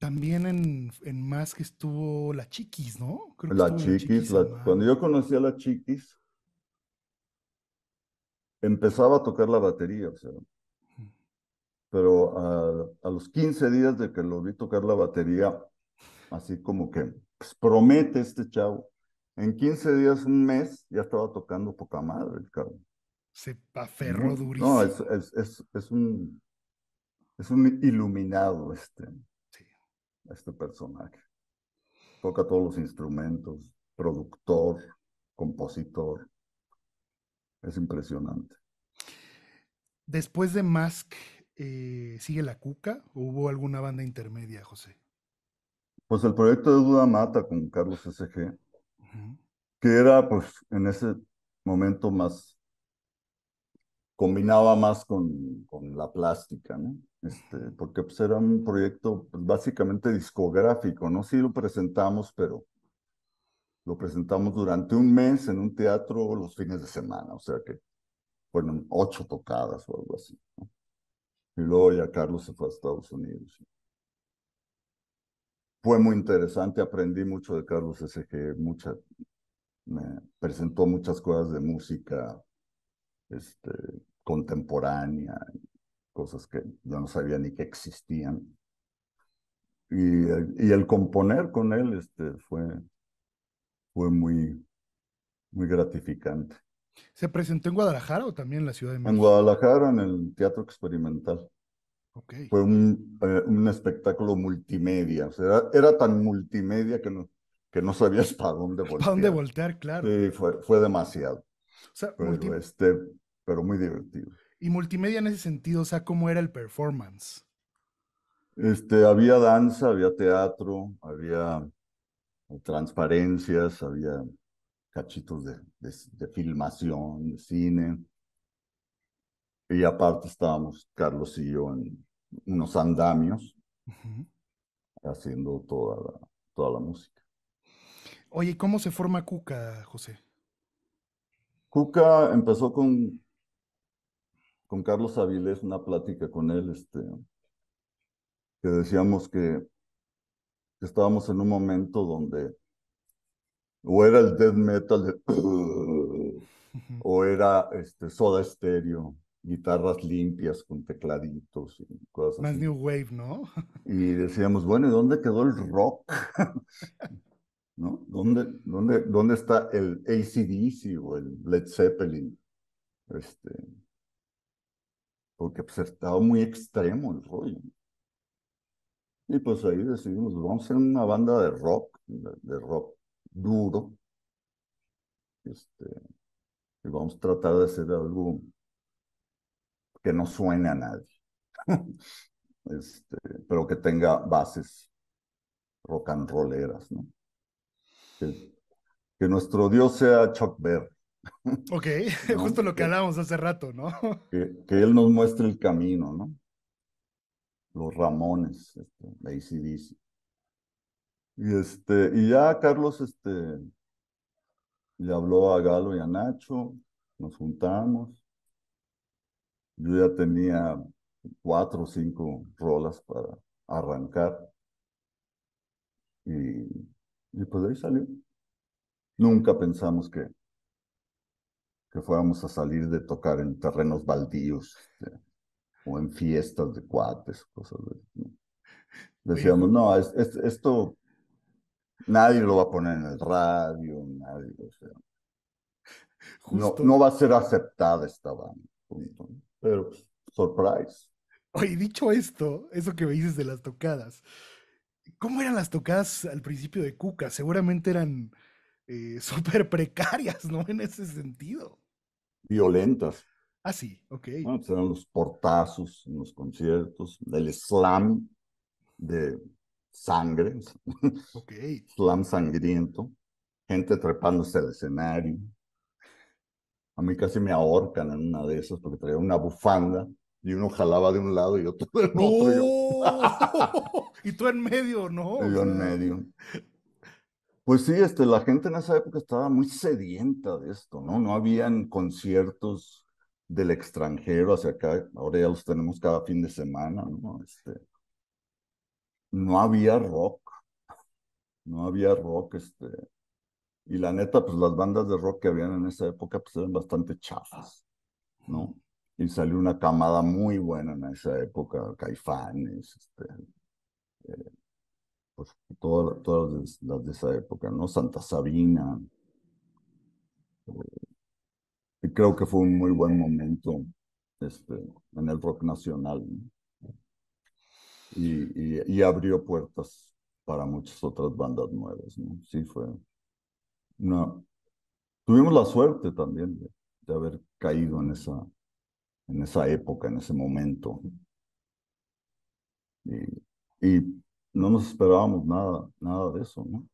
[SPEAKER 1] También en, en más que estuvo la Chiquis, ¿no? la, chiquis,
[SPEAKER 2] cuando yo conocí a la Chiquis, empezaba a tocar la batería, o sea, pero a, a, los 15 días de que lo vi tocar la batería, así como que pues, promete este chavo, en 15 días, un mes, ya estaba tocando poca madre el cabrón.
[SPEAKER 1] Se aferró durísimo.
[SPEAKER 2] No, es, es, es, un, es un iluminado este este personaje. Toca todos los instrumentos, productor, compositor. Es impresionante.
[SPEAKER 1] Después de Mask, eh, ¿sigue la Cuca o hubo alguna banda intermedia, José?
[SPEAKER 2] Pues el proyecto de Duda Mata con Carlos SG, que era pues en ese momento más combinaba más con, con la plástica, ¿no? Este, porque pues, era un proyecto pues, básicamente discográfico, ¿no? Sí lo presentamos, pero lo presentamos durante un mes en un teatro los fines de semana, o sea que fueron ocho tocadas o algo así. Y luego ya Carlos se fue a Estados Unidos. Fue muy interesante, aprendí mucho de Carlos S.G., mucha, me presentó muchas cosas de música este, contemporánea, cosas que yo no sabía ni que existían. Y, el componer con él este, fue, fue muy, muy gratificante.
[SPEAKER 1] ¿Se presentó en Guadalajara o también en la Ciudad de México? En
[SPEAKER 2] Guadalajara, en el Teatro Experimental. Okay. Fue un, eh, espectáculo multimedia. era, tan multimedia que no, que no sabías para dónde voltear. Para dónde
[SPEAKER 1] voltear, claro.
[SPEAKER 2] Sí, fue, demasiado. Pero este, pero muy divertido.
[SPEAKER 1] Y multimedia en ese sentido, o sea, ¿cómo era el performance?
[SPEAKER 2] Este, había danza, había teatro, había transparencias, había cachitos de, filmación, de cine. Y aparte estábamos, Carlos y yo, en unos andamios, haciendo toda la, toda la música.
[SPEAKER 1] Oye, ¿cómo se forma Cuca, José?
[SPEAKER 2] Cuca empezó con con Carlos Avilés una plática con él, este, que decíamos que, estábamos en un momento donde o era el death metal o era este, soda estéreo, guitarras limpias con tecladitos y cosas Más así. New Wave, ¿no? Y decíamos, bueno, ¿y dónde quedó el rock? ¿No? ¿Dónde, dónde, ¿Dónde está el ACDC o el Led Zeppelin? Este, porque pues, estaba muy extremo el rollo. Y pues ahí decidimos, pues, vamos a ser una banda de rock, de, rock duro, este, y vamos a tratar de hacer algo que no suene a nadie, este, pero que tenga bases rock and rolleras, ¿no? Que, que nuestro dios sea Chuck Berry.
[SPEAKER 1] Ok, justo lo que hablábamos hace rato, ¿no?
[SPEAKER 2] Que, él nos muestre el camino, ¿no? Los Ramones, este, la ACDC. Y, este, y ya Carlos este, le habló a Galo y a Nacho, nos juntamos. Yo ya tenía cuatro o cinco rolas para arrancar. Y, y pues ahí salió. Nunca pensamos que, que fuéramos a salir de tocar en terrenos baldíos este, o en fiestas de cuates, cosas Decíamos, no, esto nadie lo va a poner en el radio, nadie, o sea, no, no, va a ser aceptada esta banda, Pero, pues, surprise.
[SPEAKER 1] Oye, dicho esto, eso que me dices de las tocadas, ¿cómo eran las tocadas al principio de Cuca? Seguramente eran eh, súper precarias, ¿no? En ese sentido
[SPEAKER 2] violentas. Ah, sí, ok. Bueno, Se pues, los portazos en los conciertos, del slam de sangre, okay. slam sangriento, gente trepándose al escenario. A mí casi me ahorcan en una de esas porque traía una bufanda y uno jalaba de un lado y otro del otro.
[SPEAKER 1] Y, tú en medio, ¿no? yo en medio.
[SPEAKER 2] Pues sí, este, la gente en esa época estaba muy sedienta de esto, ¿no? No habían conciertos del extranjero hacia acá, ahora ya los tenemos cada fin de semana, ¿no? Este, no había rock, no había rock, este, y la neta, pues las bandas de rock que habían en esa época, pues eran bastante chafas, ¿no? Y salió una camada muy buena en esa época, Caifanes, este, eh, pues, todas las de esa época, ¿no? Santa Sabina. Eh, creo que fue un muy buen momento este, en el rock nacional. Y, abrió puertas para muchas otras bandas nuevas, ¿no? Sí, fue una... Tuvimos la suerte también de, haber caído en esa, en esa época, en ese momento. Y, y no nos esperábamos nada, nada de eso, ¿no?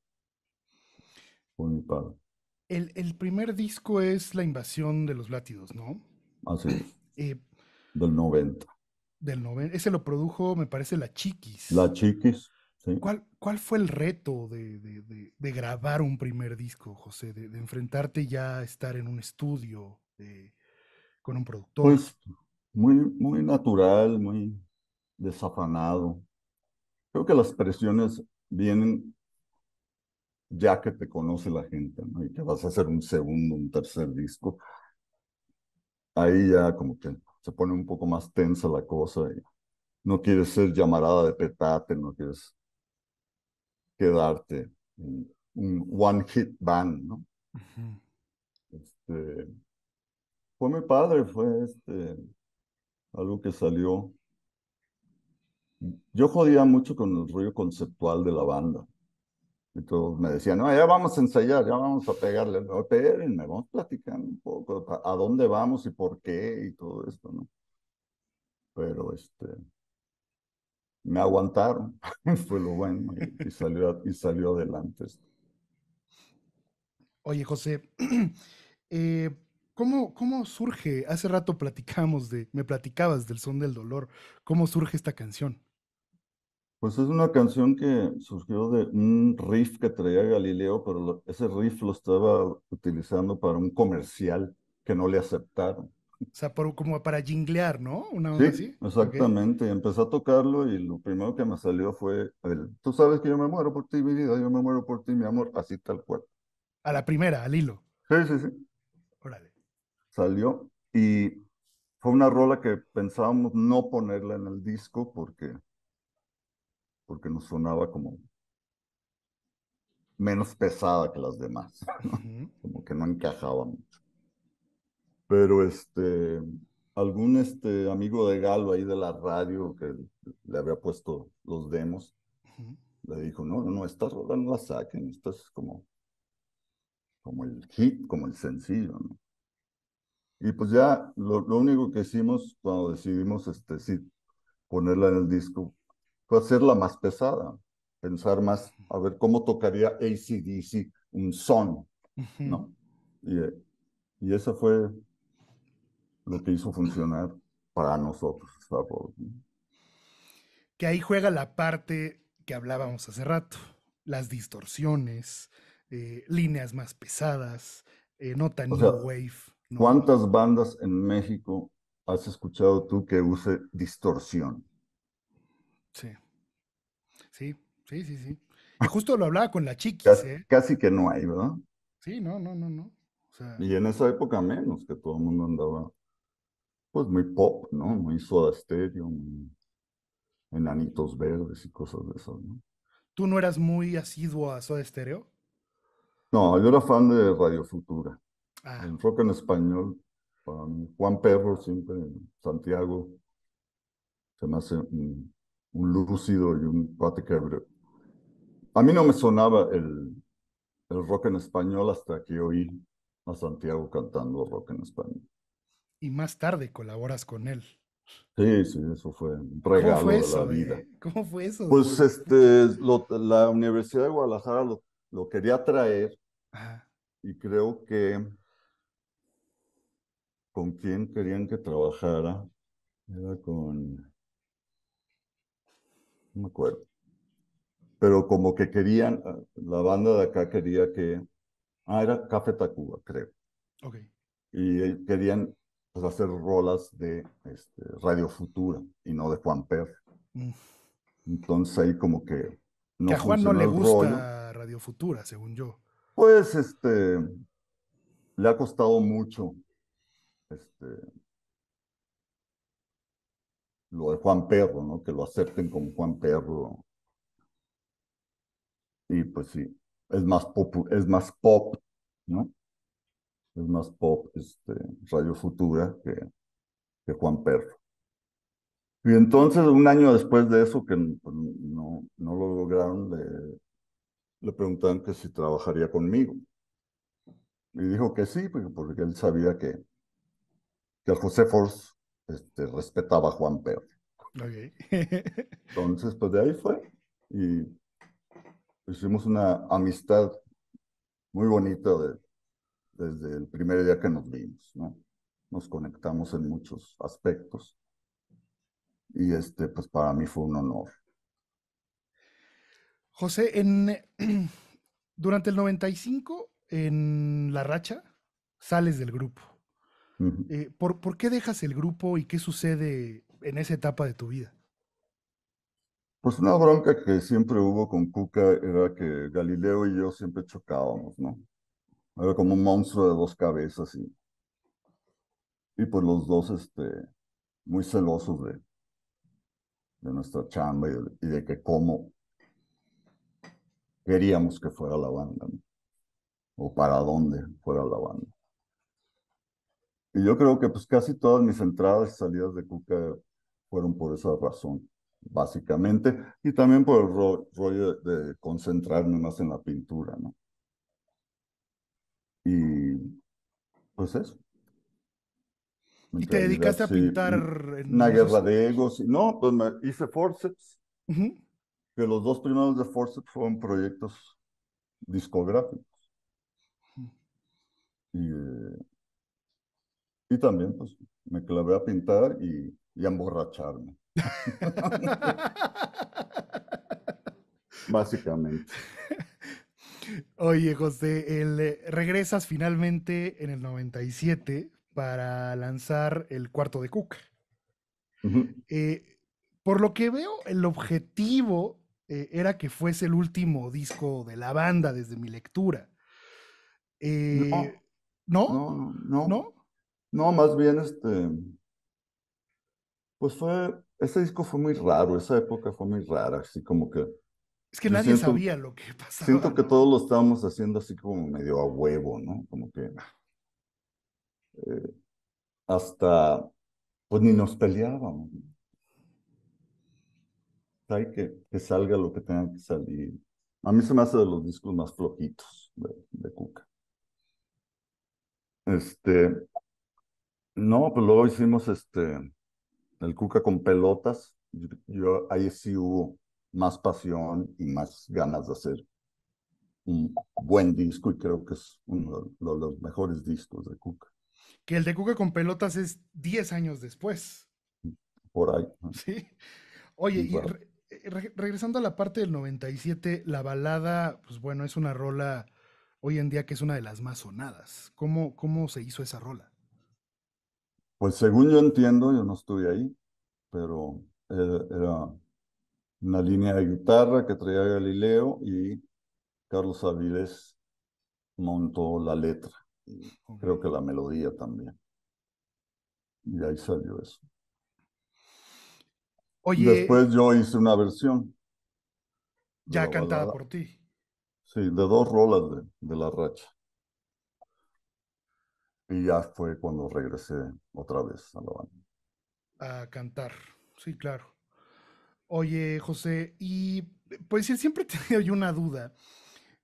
[SPEAKER 2] mi padre.
[SPEAKER 1] El, primer disco es La invasión de los látidos, ¿no? Así es. Eh,
[SPEAKER 2] del 90.
[SPEAKER 1] Del 90. Ese lo produjo, me parece, La Chiquis.
[SPEAKER 2] La Chiquis,
[SPEAKER 1] sí. ¿Cuál, fue el reto de, grabar un primer disco, José? De, enfrentarte ya a estar en un estudio con un productor.
[SPEAKER 2] Pues muy, muy natural, muy desafanado Creo que las presiones vienen ya que te conoce la gente, ¿no? Y que vas a hacer un segundo, un tercer disco. Ahí ya como que se pone un poco más tensa la cosa. Y no quieres ser llamarada de petate, no quieres quedarte en un one hit band, ¿no? Este, fue mi padre, fue este, algo que salió yo jodía mucho con el rollo conceptual de la banda. entonces me decían, no, ya vamos a ensayar, ya vamos a pegarle. y espérenme, a platicando un poco a dónde vamos y por qué y todo esto, ¿no? Pero este, me aguantaron, fue lo bueno y, salió, y salió adelante
[SPEAKER 1] Oye, José, eh, ¿cómo, ¿cómo, surge? Hace rato platicamos de, me platicabas del son del dolor. ¿Cómo surge esta canción?
[SPEAKER 2] Pues es una canción que surgió de un riff que traía Galileo, pero ese riff lo estaba utilizando para un comercial que no le aceptaron.
[SPEAKER 1] O sea, por, como para jinglear, ¿no? Una sí, así. exactamente.
[SPEAKER 2] Empezó Empecé a tocarlo y lo primero que me salió fue el, tú sabes que yo me muero por ti, mi vida, yo me muero por ti, mi amor, así tal cual.
[SPEAKER 1] A la primera, al hilo. Sí, sí, sí. Órale.
[SPEAKER 2] Salió y fue una rola que pensábamos no ponerla en el disco porque porque nos sonaba como menos pesada que las demás, como que no encajaba mucho. Pero este, algún este amigo de Galo ahí de la radio que le había puesto los demos, le dijo, no, no, esta estás no la saquen, esta es como, como el hit, como el sencillo, Y pues ya lo, lo único que hicimos cuando decidimos este, sí, ponerla en el disco fue pues, hacerla más pesada, pensar más, a ver cómo tocaría ACDC un son, ¿no? Y, eso fue lo que hizo funcionar para nosotros.
[SPEAKER 1] Que ahí juega la parte que hablábamos hace rato, las distorsiones, eh, líneas más pesadas, eh, no tan wave. ¿Cuántas
[SPEAKER 2] bandas en México has escuchado tú que use distorsión?
[SPEAKER 1] Sí. Sí, sí, sí, Y ah. justo lo hablaba con la chiquis, casi, ¿eh?
[SPEAKER 2] casi que no hay, ¿verdad?
[SPEAKER 1] Sí, no, no, no, no. y
[SPEAKER 2] en esa época menos, que todo el mundo andaba, pues muy pop, ¿no? Muy soda estéreo, muy enanitos verdes y cosas de eso. ¿no?
[SPEAKER 1] ¿Tú no eras muy asiduo a soda estéreo?
[SPEAKER 2] No, yo era fan de Radio Futura. Ah. El rock en español, Juan Perro siempre, Santiago, se me hace un lúcido y un cuate que... A mí no me sonaba el, rock en español hasta que oí a Santiago cantando rock en español.
[SPEAKER 1] Y más tarde colaboras con él.
[SPEAKER 2] Sí, sí, eso fue
[SPEAKER 1] un regalo de la vida. ¿Cómo fue eso? Pues
[SPEAKER 2] este, la Universidad de Guadalajara lo, quería traer y creo que con quien querían que trabajara era con me acuerdo. Pero como que querían, ah, la banda de acá quería que, ah, era Café Tacuba, creo. Ok. Y eh, querían pues, hacer rolas de
[SPEAKER 1] este, Radio
[SPEAKER 2] Futura y no de Juan Per. Mm. Entonces ahí como que... que a Juan no le gusta
[SPEAKER 1] Radio Futura, según yo.
[SPEAKER 2] Pues este, le ha costado mucho este, lo de Juan Perro, ¿no? Que lo acepten como Juan Perro. Y pues sí, es más pop, es más pop, ¿no? Es más pop este, Radio Futura que, que Juan Perro. Y entonces, un año después de eso, que pues no, no lo lograron, le, le preguntaron que si trabajaría conmigo. Y dijo que sí, porque, porque él sabía que, que José Force este, respetaba a Juan Pedro. Entonces, pues de ahí fue. Y hicimos una amistad muy bonita desde el primer día que nos vimos, ¿no? Nos conectamos en muchos aspectos. Y este, pues para mí fue un honor.
[SPEAKER 1] José, en, durante el 95, en La Racha, sales del grupo. Eh, ¿por, ¿Por qué dejas el grupo y qué sucede en esa etapa de tu vida?
[SPEAKER 2] Pues una bronca que siempre hubo con Cuca era que Galileo y yo siempre chocábamos, ¿no? Era como un monstruo de dos cabezas y, y pues los dos este, muy celosos de, de nuestra chamba y de, que cómo queríamos que fuera la banda, O para dónde fuera la banda. Y yo creo que pues casi todas mis entradas y salidas de Cuca fueron por esa razón, básicamente, y también por el rollo de, concentrarme más en la pintura, ¿no? Y pues eso. ¿Y te dedicaste a pintar? En una guerra de egos. No, pues me hice Forceps.
[SPEAKER 1] Que
[SPEAKER 2] los dos primeros de Forceps fueron proyectos discográficos. Y eh, y también pues me clavé a pintar y, a emborracharme. Básicamente.
[SPEAKER 1] Oye, José, el, eh, regresas finalmente en el 97 para lanzar el cuarto de Cuca. Eh, por lo que veo, el objetivo eh, era que fuese el último disco de la banda, desde mi lectura. no, no.
[SPEAKER 2] No, más bien este, pues fue, ese disco fue muy raro, esa época fue muy rara, así como que...
[SPEAKER 1] Es que nadie sabía lo que
[SPEAKER 2] pasaba. Siento que todos lo estábamos haciendo así como medio a huevo, ¿no? Como que... Eh, hasta, pues ni nos peleábamos. Hay que, salga lo que tenga que salir. A mí se me hace de los discos más flojitos de, de Cuca. Este, no, pues luego hicimos este, el Cuca con pelotas. Yo, ahí sí hubo más pasión y más ganas de hacer un buen disco y creo que es uno de los, mejores discos de Cuca.
[SPEAKER 1] Que el de Cuca con pelotas es 10 años después. Por ahí. Sí. Oye, y, eh, regresando a la parte del 97, la balada, pues bueno, es una rola hoy en día que es una de las más sonadas. ¿Cómo, cómo se hizo esa rola?
[SPEAKER 2] Pues según yo entiendo, yo no estuve ahí, pero era una línea de guitarra que traía Galileo y Carlos Avilés montó la letra, creo que la melodía también. Y ahí salió eso.
[SPEAKER 1] Después
[SPEAKER 2] yo hice una versión.
[SPEAKER 1] Ya cantada por ti.
[SPEAKER 2] Sí, de dos rolas de, de la racha. Y ya fue cuando regresé otra vez a la
[SPEAKER 1] banda. A cantar, sí, claro. Oye, José, y pues siempre he tenido yo una duda.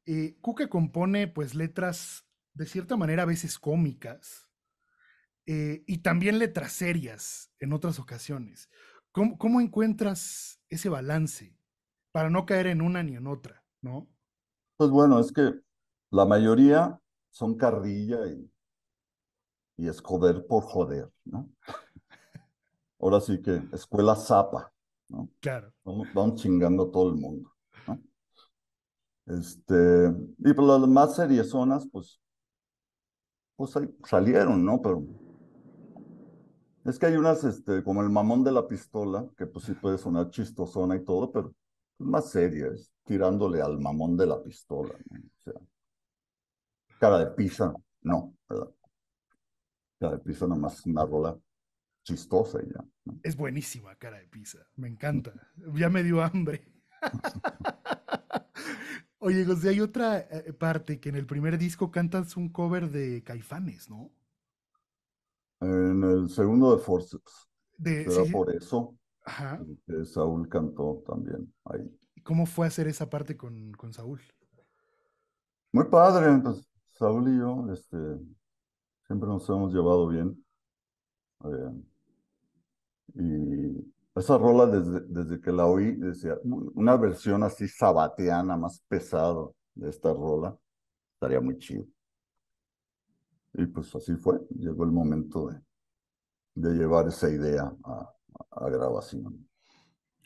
[SPEAKER 1] Eh, Cuca compone pues letras de cierta manera a veces cómicas eh, y también letras serias en otras ocasiones. ¿Cómo, ¿Cómo, encuentras ese balance para no caer en una ni en otra, no?
[SPEAKER 2] Pues bueno, es que la mayoría son carrilla y y es joder por joder, ¿no? Ahora sí que escuela zapa, ¿no? Claro. Vamos, chingando todo el mundo, ¿no? Este, y por pues las más serias zonas, pues, pues salieron, ¿no? Pero es que hay unas, este, como el mamón de la pistola, que pues sí puede sonar chistosona y todo, pero más seria, es tirándole al mamón de la pistola, ¿no? O sea, cara de pizza, no, ¿verdad? de Pisa nada es una rola chistosa y
[SPEAKER 1] ya. Es buenísima cara de pizza, me encanta. Ya me dio hambre. Oye, José, hay otra eh, parte que en el primer disco cantas un cover de Caifanes, ¿no?
[SPEAKER 2] En el segundo de Forces.
[SPEAKER 1] De, por
[SPEAKER 2] eso Saúl cantó también ahí.
[SPEAKER 1] ¿Cómo fue hacer esa parte con, Saúl?
[SPEAKER 2] Muy padre, entonces pues, Saúl y yo este, siempre nos hemos llevado bien. Eh, y esa rola desde, desde que la oí, decía, una versión así sabateana, más pesado de esta rola, estaría muy chido. Y pues así fue, llegó el momento de, llevar esa idea a, grabación.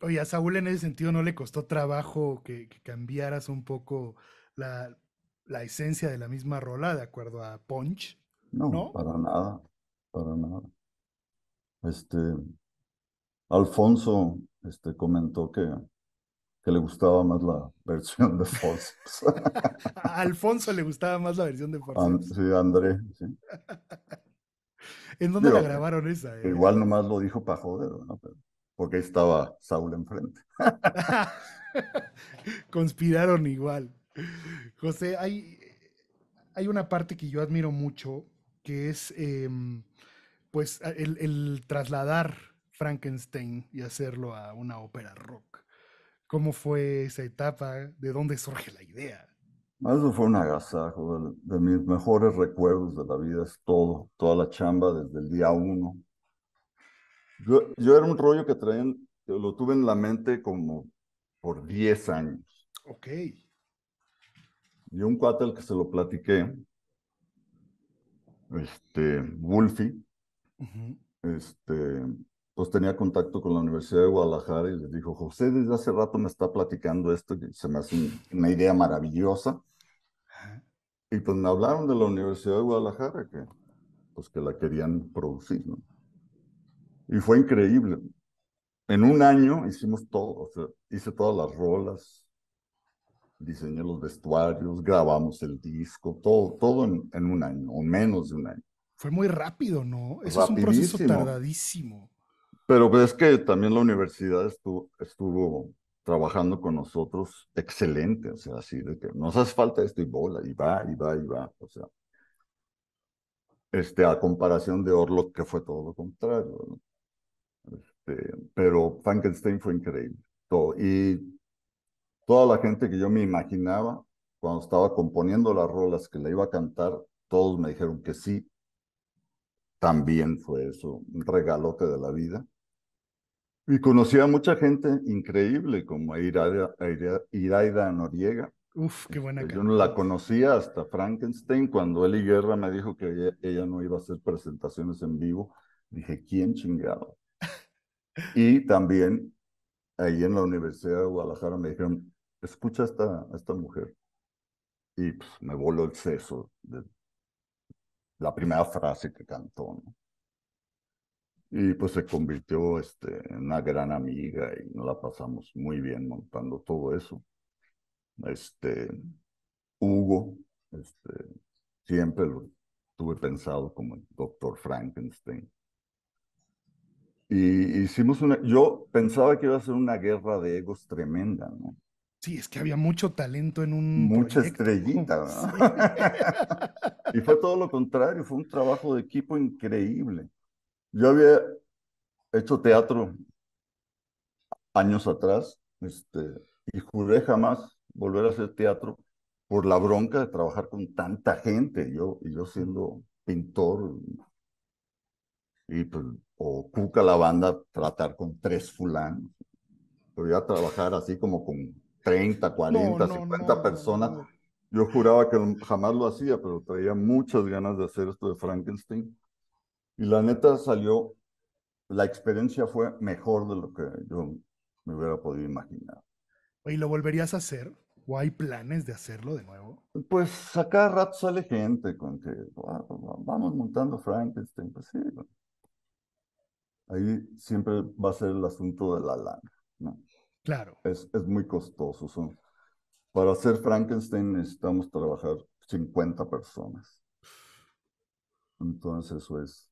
[SPEAKER 1] Oye, a Saúl en ese sentido no le costó trabajo que, cambiaras un poco la, la, esencia de la misma rola, de acuerdo a Punch. No,
[SPEAKER 2] para nada, para nada. Este, Alfonso este, comentó que, que le gustaba más la versión de Forceps.
[SPEAKER 1] Alfonso le gustaba más la versión de Forceps. ¿eh?
[SPEAKER 2] sí, André, sí.
[SPEAKER 1] ¿En dónde la grabaron esa? Eh? Igual
[SPEAKER 2] nomás lo dijo para joder, porque ahí estaba Saúl enfrente.
[SPEAKER 1] Conspiraron igual. José, hay, hay una parte que yo admiro mucho que es em, pues el, trasladar Frankenstein y hacerlo a una ópera rock. ¿Cómo fue esa etapa? ¿De dónde surge la idea?
[SPEAKER 2] Ah, eso fue una agasajo. De, mis mejores recuerdos de la vida es todo, toda la chamba desde el día uno. Yo, era un rollo que traen, lo tuve en la mente como por 10 años. Ok. Y un cuate al que se lo platiqué, este, Wolfie este, pues tenía contacto con la Universidad de Guadalajara y le dijo, José desde hace rato me está platicando esto, y se me hace una idea maravillosa. Y pues me hablaron de la Universidad de Guadalajara, que, pues que la querían producir, Y fue increíble. En un año hicimos todo, o sea, hice todas las rolas, diseñé los vestuarios, grabamos el disco, todo, todo en, un año o menos de un año.
[SPEAKER 1] Fue muy rápido, ¿no? Eso es un proceso tardadísimo.
[SPEAKER 2] Pero es que también la universidad estuvo, estuvo trabajando con nosotros excelente, o sea, así de que nos hace falta esto y bola, y va, y va, y va, o sea. Este, a comparación de Orlok, que fue todo lo contrario. ¿no? Este, pero Frankenstein fue increíble. Todo. Y toda la gente que yo me imaginaba cuando estaba componiendo las rolas que le iba a cantar, todos me dijeron que sí. También fue eso, un regalote de la vida. Y conocí a mucha gente increíble, como Iraida, Noriega.
[SPEAKER 1] Uf, qué buena este, Yo
[SPEAKER 2] no la conocía hasta Frankenstein, cuando Eli Guerra me dijo que ella, no iba a hacer presentaciones en vivo. Dije, ¿quién chingado? y también ahí en la Universidad de Guadalajara me dijeron, escucha a esta, esta mujer y pues, me voló el seso de la primera frase que cantó. ¿no? Y pues se convirtió este, en una gran amiga y nos la pasamos muy bien montando todo eso. Este, Hugo, este, siempre lo tuve pensado como el doctor Frankenstein. Y hicimos una, yo pensaba que iba a ser una guerra de egos tremenda, ¿no?
[SPEAKER 1] Sí, es que había mucho talento en un. Mucha
[SPEAKER 2] estrellita, y fue todo lo contrario, fue un trabajo de equipo increíble. Yo había hecho teatro años atrás este, y juré jamás volver a hacer teatro por la bronca de trabajar con tanta gente. Yo, yo siendo pintor y, pues, o cuca la banda, tratar con tres fulanos. Pero ya trabajar así como con 30, 40, 50 personas. Yo juraba que jamás lo hacía, pero traía muchas ganas de hacer esto de Frankenstein. Y la neta salió, la experiencia fue mejor de lo que yo me hubiera podido imaginar.
[SPEAKER 1] ¿Y lo volverías a hacer? ¿O hay planes de hacerlo de nuevo?
[SPEAKER 2] Pues a cada rato sale gente con que vamos montando Frankenstein. Pues sí, ahí siempre va a ser el asunto de la lana. ¿no? Claro. Es, muy costoso. para hacer Frankenstein necesitamos trabajar 50 personas. Entonces eso es,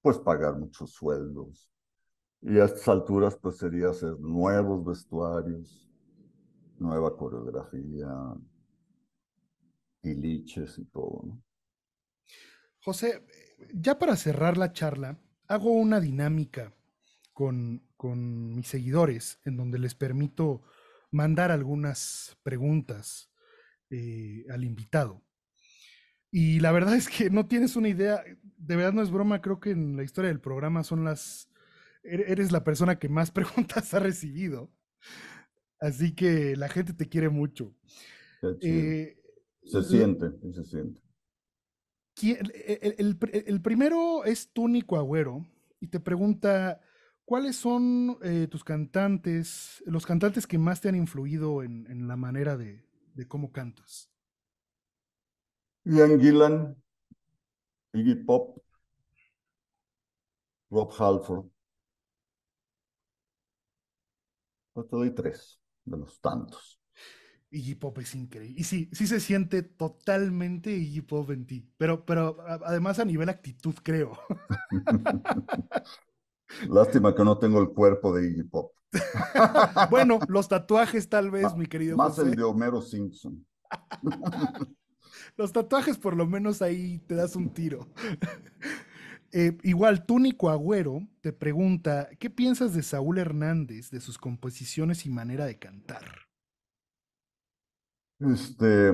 [SPEAKER 2] pues pagar muchos sueldos. Y a estas alturas pues sería hacer nuevos vestuarios, nueva coreografía, y liches y todo.
[SPEAKER 1] José, ya para cerrar la charla, hago una dinámica con, con mis seguidores, en donde les permito mandar algunas preguntas eh, al invitado. Y la verdad es que no tienes una idea, de verdad no es broma, creo que en la historia del programa son las, er, eres la persona que más preguntas ha recibido. Así que la gente te quiere mucho. Eh, se siente, se siente. El, primero es Túnico Agüero y te pregunta, ¿Cuáles son eh, tus cantantes, los cantantes que más te han influido en, la manera de, cómo cantas?
[SPEAKER 2] Ian Gillan, Iggy Pop, Rob Halford.
[SPEAKER 1] No te doy tres de los tantos. Iggy Pop es increíble. Y sí, sí se siente totalmente Iggy Pop en ti, pero, pero además a nivel actitud, creo.
[SPEAKER 2] Lástima que no tengo el cuerpo de Iggy Pop.
[SPEAKER 1] bueno, los tatuajes tal vez, mi querido. Más el de
[SPEAKER 2] Homero Simpson.
[SPEAKER 1] los tatuajes por lo menos ahí te das un tiro. Eh, igual, igual, Túnico Agüero te pregunta, ¿qué piensas de Saúl Hernández, de sus composiciones y manera de cantar?
[SPEAKER 2] Este,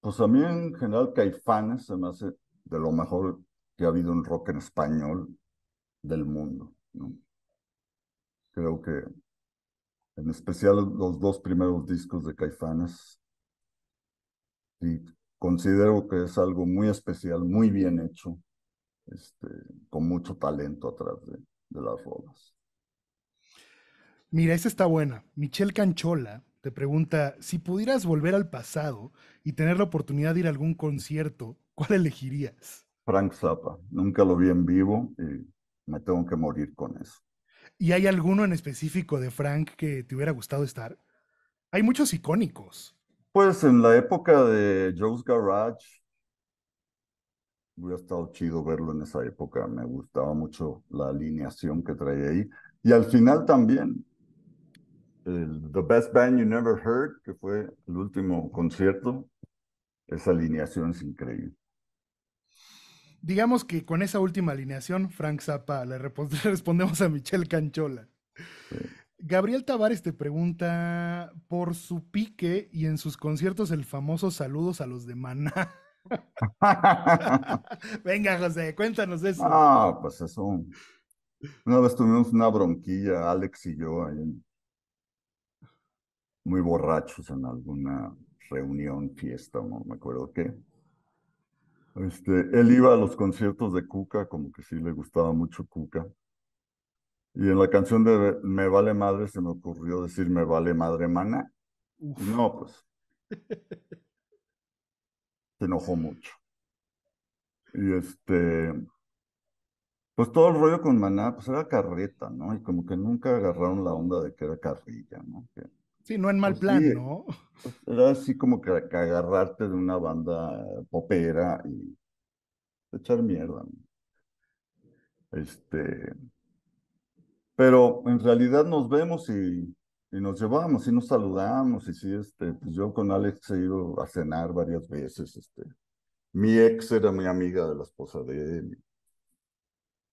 [SPEAKER 2] pues a mí en general Caifanes se me hace de lo mejor que ha habido en rock en español del mundo. Creo que en especial los dos primeros discos de Caifanes, y considero que es algo muy especial, muy bien hecho, este, con mucho talento atrás de, las rodas
[SPEAKER 1] Mira, esa está buena. Michelle Canchola te pregunta, si pudieras volver al pasado y tener la oportunidad de ir a algún concierto, ¿cuál elegirías?
[SPEAKER 2] Frank Zappa. Nunca lo vi en vivo y me tengo que morir con eso.
[SPEAKER 1] ¿Y hay alguno en específico de Frank que te hubiera gustado estar? Hay muchos icónicos.
[SPEAKER 2] Pues en la época de Joe's Garage, hubiera estado chido verlo en esa época. Me gustaba mucho la alineación que traía ahí. Y al final también, The Best Band You Never Heard, que fue el último concierto, esa alineación es increíble.
[SPEAKER 1] Digamos que con esa última alineación, Frank Zappa le respondemos a Michelle Canchola. Gabriel Tavares te pregunta por su pique y en sus conciertos el famoso saludos a los de Maná. Venga, José, cuéntanos eso. Ah, pues eso.
[SPEAKER 2] Una vez tuvimos una bronquilla, Alex y yo, ahí muy borrachos en alguna reunión, fiesta, no me acuerdo qué este, él iba a los conciertos de Cuca, como que sí le gustaba mucho Cuca. Y en la canción de Me vale madre se me ocurrió decir Me vale madre maná. No, pues. se enojó mucho. Y este, pues todo el rollo con Maná, pues era carreta, ¿no? Y como que nunca agarraron la onda de que era carrilla, ¿no?
[SPEAKER 1] Sí, no en mal pues plan, eh, ¿no?
[SPEAKER 2] Pues, era así como que, agarrarte de una banda popera y echar mierda. Este. Pero en realidad nos vemos y, nos llevamos y nos saludamos. Y sí, este, pues yo con Alex he ido a cenar varias veces. Este. Mi ex era mi amiga de la esposa de él.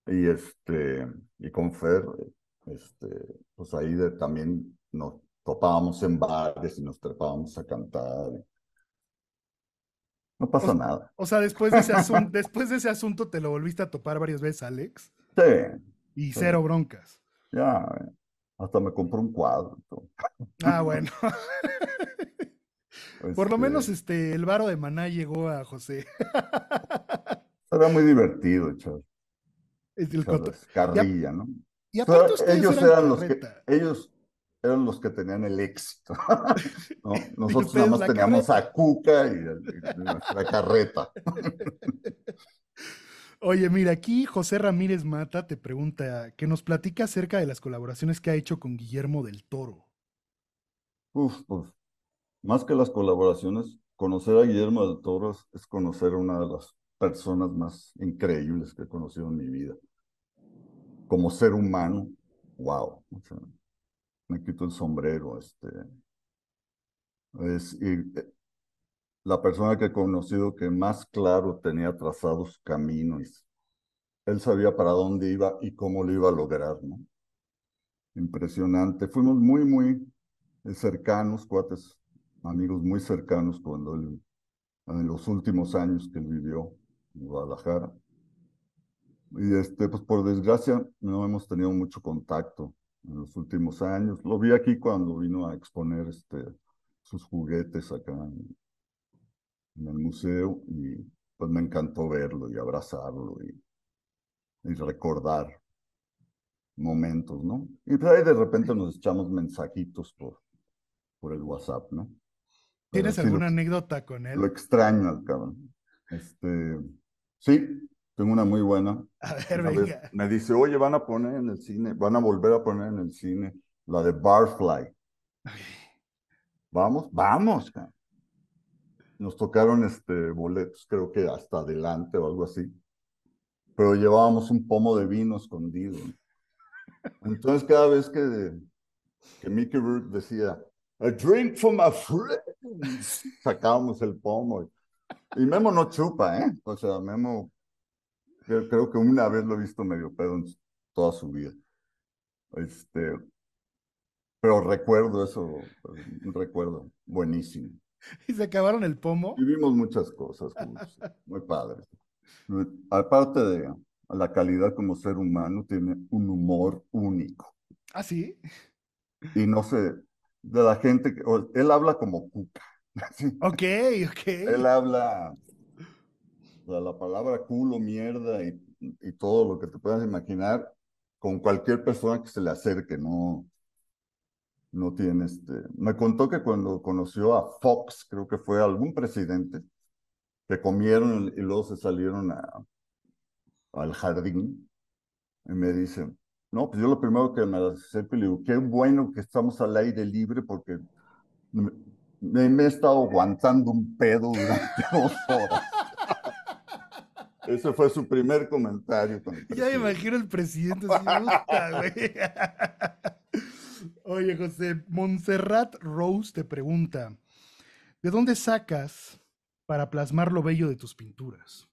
[SPEAKER 2] Y, este, y con Fer, este, pues ahí también nos topábamos en bares y nos trepábamos a cantar. No pasó nada.
[SPEAKER 1] O sea, después de, ese asunto, después de ese asunto te lo volviste a topar varias veces, Alex.
[SPEAKER 2] Sí. Y cero broncas. Ya, hasta me compró un cuadro.
[SPEAKER 1] Ah, bueno. Por lo este menos este, el varo de Maná llegó a José.
[SPEAKER 2] Era muy divertido, chaval.
[SPEAKER 1] El, el Carrilla, ¿no? Y ellos eran, eran los que,
[SPEAKER 2] ellos eran los que tenían el éxito.
[SPEAKER 1] Nosotros nada más teníamos a
[SPEAKER 2] Cuca y, nuestra carreta.
[SPEAKER 1] Oye, mira, aquí José Ramírez Mata te pregunta que nos platica acerca de las colaboraciones que ha hecho con Guillermo del Toro. Uf,
[SPEAKER 2] pues, más que las colaboraciones, conocer a Guillermo del Toro es, conocer a una de las personas más increíbles que he conocido en mi vida. Como ser humano, wow me quito el sombrero. Este, es, y, eh, la persona que he conocido que más claro tenía trazados caminos. Él sabía para dónde iba y cómo lo iba a lograr, ¿no? Impresionante. Fuimos muy, muy eh, cercanos, cuates, amigos muy cercanos cuando él, en los últimos años que él vivió en Guadalajara. Y este, pues por desgracia no hemos tenido mucho contacto en los últimos años. Lo vi aquí cuando vino a exponer este, sus juguetes acá en, el museo y pues me encantó verlo y abrazarlo y, recordar momentos, ¿no? Y ahí de repente nos echamos mensajitos por, por el WhatsApp, ¿no? ¿Tienes alguna
[SPEAKER 1] anécdota con él? Lo
[SPEAKER 2] extraño al cabrón. Este, sí, tengo una muy buena. A
[SPEAKER 1] ver, venga.
[SPEAKER 2] me dice, oye, van a poner en el cine, van a volver a poner en el cine la de Barfly. Vamos, vamos. Nos tocaron este, boletos, creo que hasta adelante o algo así. Pero llevábamos un pomo de vino escondido. Entonces, cada vez que, que Mickey Rourke decía, a drink for my friends, sacábamos el pomo. Y, y Memo no chupa, ¿eh? O sea, Memo Creo, que una vez lo he visto medio pedo en toda su vida. Este, pero recuerdo eso, un recuerdo buenísimo.
[SPEAKER 1] Y se acabaron
[SPEAKER 2] el pomo. Vivimos muchas cosas muy padre. Aparte de la calidad como ser humano, tiene un humor único. ¿Ah, sí? Y no sé, de la gente, que él habla como cuca. Ok, ok. Él habla la palabra culo, mierda y, y, todo lo que te puedas imaginar con cualquier persona que se le acerque, no, no tiene este... Me contó que cuando conoció a Fox, creo que fue algún presidente, que comieron y luego se salieron a, al jardín y me dice, no, pues yo lo primero que me acerco le digo, qué bueno que estamos al aire libre porque me, me, he estado aguantando un pedo durante dos horas. Ese fue su primer comentario. Con
[SPEAKER 1] ya imagino el presidente. Oye, José, Montserrat Rose te pregunta, ¿de dónde sacas para plasmar lo bello de tus pinturas?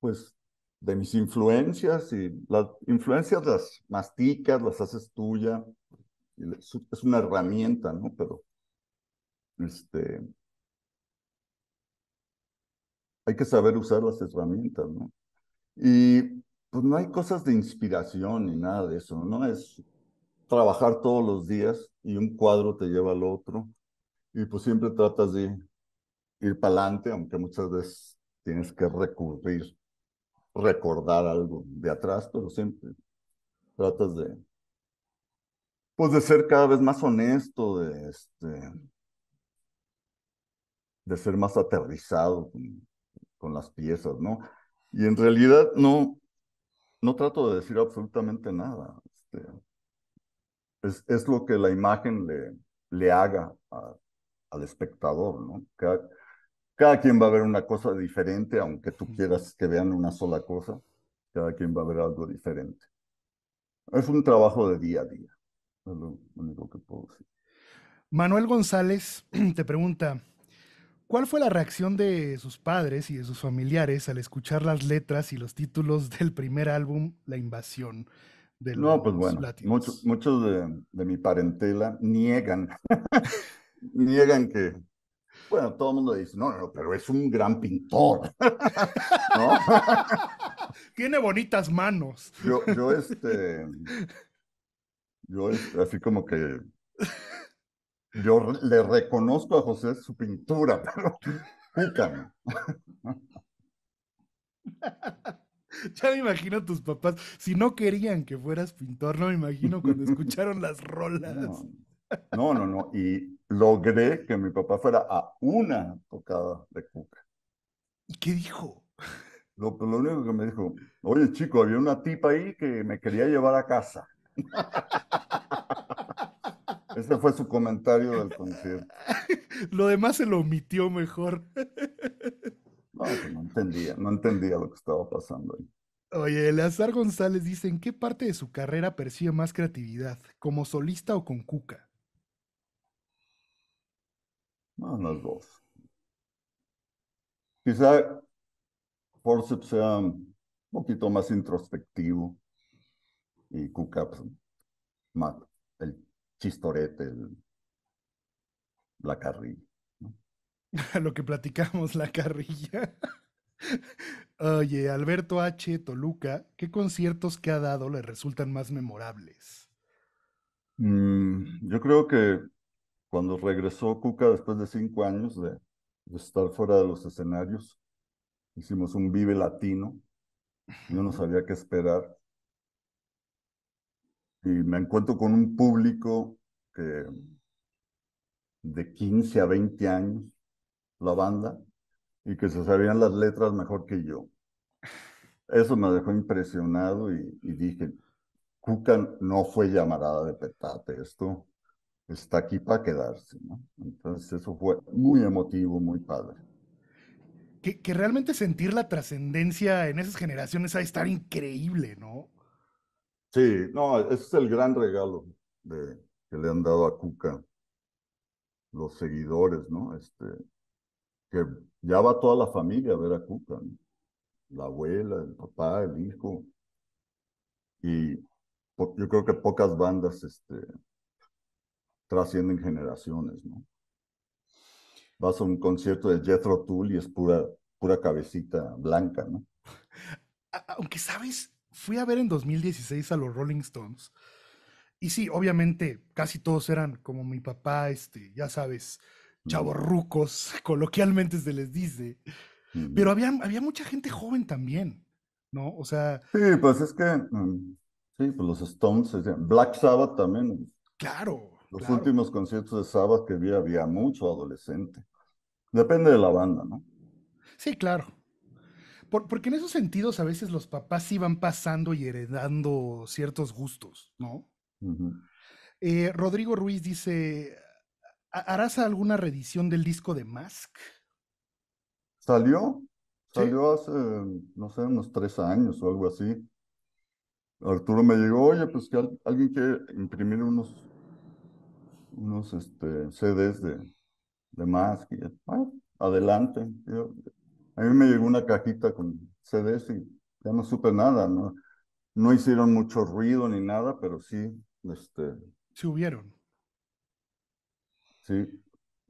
[SPEAKER 2] Pues de mis influencias y las influencias las masticas, las haces tuya. Es una herramienta, ¿no? Pero este, hay que saber usar las herramientas, ¿no? Y pues no hay cosas de inspiración ni nada de eso, ¿no? Es trabajar todos los días y un cuadro te lleva al otro y pues siempre tratas de ir para adelante, aunque muchas veces tienes que recurrir, recordar algo de atrás, pero siempre tratas de, pues de ser cada vez más honesto, de, este, de ser más aterrizado con las piezas, ¿no? Y en realidad no, no trato de decir absolutamente nada. Este, es, lo que la imagen le, le haga al espectador, ¿no? Cada, cada quien va a ver una cosa diferente, aunque tú quieras que vean una sola cosa, cada quien va a ver algo diferente. Es un trabajo de día a día, es lo único que puedo decir.
[SPEAKER 1] Manuel González te pregunta, ¿Cuál fue la reacción de sus padres y de sus familiares al escuchar las letras y los títulos del primer álbum, La Invasión? De los no, pues bueno,
[SPEAKER 2] muchos de, mi parentela niegan, niegan que, bueno, todo el mundo dice, no, no, pero es un gran pintor,
[SPEAKER 1] Tiene bonitas manos. Yo,
[SPEAKER 2] yo este, yo este, así como que yo le reconozco a José su pintura, pero cuca.
[SPEAKER 1] Ya me imagino a tus papás, si no querían que fueras pintor, no me imagino cuando escucharon las rolas. No,
[SPEAKER 2] no, no, y logré que mi papá fuera a una tocada de cuca. ¿Y qué dijo? Lo, pues, lo único que me dijo, oye chico, había una tipa ahí que me quería llevar a casa. Ese fue su comentario del concierto.
[SPEAKER 1] Lo demás se lo omitió mejor.
[SPEAKER 2] No, pues no entendía, no entendía lo que estaba pasando ahí.
[SPEAKER 1] Oye, Eleazar González dice, ¿en qué parte de su carrera percibe más creatividad? ¿Como solista o con Cuca?
[SPEAKER 2] No, las dos. Quizá Forceps sea un poquito más introspectivo y Cuca, pues, más, el Chistorete,
[SPEAKER 1] la carrilla. Lo que platicamos, la carrilla. Oye, Alberto H. Toluca, ¿qué conciertos que ha dado le resultan más memorables?
[SPEAKER 2] Mm, yo creo que cuando regresó Cuca después de cinco años de, estar fuera de los escenarios, hicimos un Vive Latino. No nos sabía qué esperar y me encuentro con un público que de 15 a 20 años, la banda, y que se sabían las letras mejor que yo. Eso me dejó impresionado y, dije, Cuca no fue llamarada de petate, esto está aquí para quedarse, ¿no? Entonces eso fue muy emotivo, muy padre.
[SPEAKER 1] Que, que realmente sentir la trascendencia en esas generaciones ha de estar increíble, ¿no?
[SPEAKER 2] Sí, no, ese es el gran regalo de, que le han dado a Cuca los seguidores, ¿no? Este, que ya va toda la familia a ver a Cuca, la abuela, el papá, el hijo. Y yo creo que pocas bandas este, trascienden generaciones, ¿no? Vas a un concierto de Jethro Tull y es pura, pura cabecita blanca, ¿no?
[SPEAKER 1] Aunque sabes, fui a ver en 2016 a los Rolling Stones. Y sí, obviamente, casi todos eran como mi papá, este, ya sabes, chavos coloquialmente se les dice. Pero había, había mucha gente joven también, ¿no? O sea.
[SPEAKER 2] Sí, pues es que. Mm, sí, pues los Stones, Black Sabbath también. Claro. Los últimos conciertos de Sabbath que vi había mucho adolescente. Depende de la banda, ¿no?
[SPEAKER 1] Sí, claro porque en esos sentidos a veces los papás iban pasando y heredando ciertos gustos, ¿no? Eh, Rodrigo Ruiz dice, ¿harás alguna reedición del disco de Mask?
[SPEAKER 2] Salió, salió hace, no sé, unos tres años o algo así. Arturo me dijo, oye, pues que alguien quiere imprimir unos, unos este, CDs de, de Mask. Y, bueno, ah, adelante. A mí me llegó una cajita con CDs y ya no supe nada, ¿no? No hicieron mucho ruido ni nada, pero sí, este... Sí hubieron. Sí,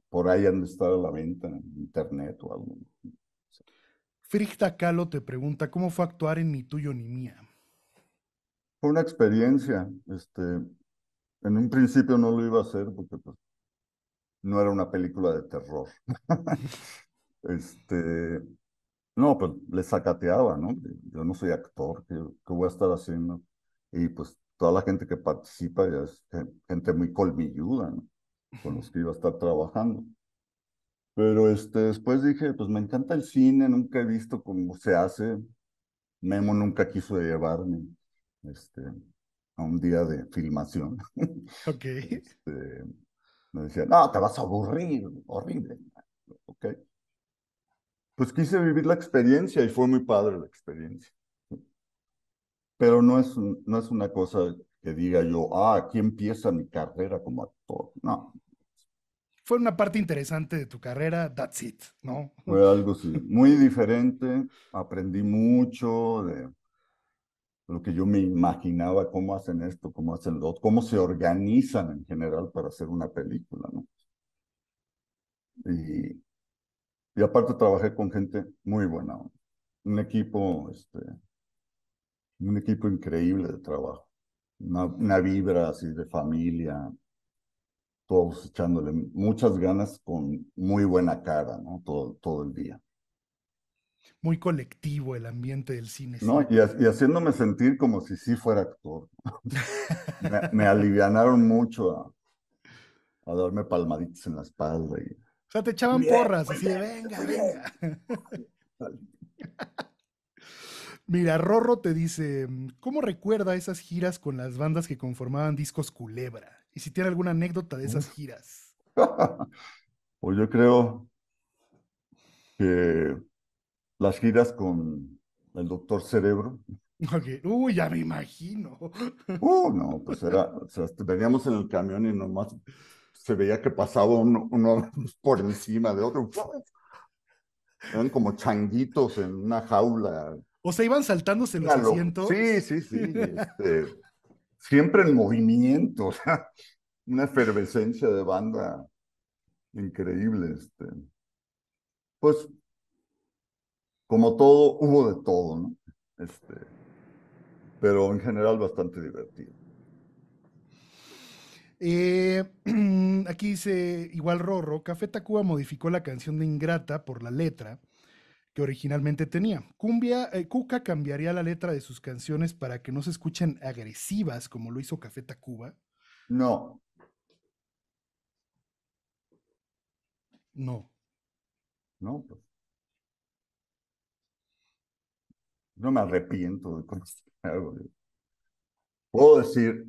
[SPEAKER 2] por ahí han de estar a la venta en internet o algo.
[SPEAKER 1] Frigta Kahlo te pregunta, ¿cómo fue actuar en Ni Tuyo Ni Mía?
[SPEAKER 2] Fue una experiencia, este... En un principio no lo iba a hacer porque pues, no era una película de terror. Este, no, pues le sacateaba, ¿no? Yo no soy actor, ¿qué, voy a estar haciendo? Y pues toda la gente que participa ya es gente muy colmilluda, ¿no? Con los que iba a estar trabajando. Pero este, después dije, pues me encanta el cine, nunca he visto cómo se hace. Memo nunca quiso llevarme este, a un día de filmación. Ok. Este, me decía, no, te vas a aburrir, horrible. Ok pues quise vivir la experiencia y fue muy padre la experiencia. Pero no es, no es una cosa que diga yo, ah, aquí empieza mi carrera como actor.
[SPEAKER 1] No. Fue una parte interesante de tu carrera, that's it, ¿no?
[SPEAKER 2] Fue algo muy diferente, aprendí mucho de lo que yo me imaginaba, cómo hacen esto, cómo hacen lo otro, cómo se organizan en general para hacer una película, ¿no? Y, y aparte trabajé con gente muy buena, un equipo, este, un equipo increíble de trabajo, una, vibra así de familia, todos echándole muchas ganas con muy buena cara, ¿no? Todo, todo el día.
[SPEAKER 1] Muy colectivo el ambiente del cine. No, y, haciéndome
[SPEAKER 2] sentir como si sí fuera actor. me, alivianaron mucho a, a darme palmaditas en la espalda y
[SPEAKER 1] o sea, te echaban porras, así de venga, venga. Mira, Rorro te dice, ¿cómo recuerda esas giras con las bandas que conformaban discos Culebra? Y si tiene alguna anécdota de esas giras.
[SPEAKER 2] pues yo creo que las giras con el doctor Cerebro.
[SPEAKER 1] Uy, ya me imagino. Uy, uh,
[SPEAKER 2] no, pues era, o sea, veníamos en el camión y nomás se veía que pasaba uno, por encima de otro. Eran como changuitos en una jaula. O
[SPEAKER 1] sea, iban saltándose en los asientos. Sí,
[SPEAKER 2] sí, sí. Este, siempre en movimiento, o sea, una efervescencia de banda increíble. Este. Pues, como todo, hubo de todo, ¿no? Este, pero en general bastante divertido.
[SPEAKER 1] Eh, aquí dice igual Rorro, Café Tacuba modificó la canción de Ingrata por la letra que originalmente tenía. Cumbia, eh, Cuca cambiaría la letra de sus canciones para que no se escuchen agresivas como lo hizo Café Tacuba. No. No.
[SPEAKER 2] No, pues. No me arrepiento de cosas Puedo decir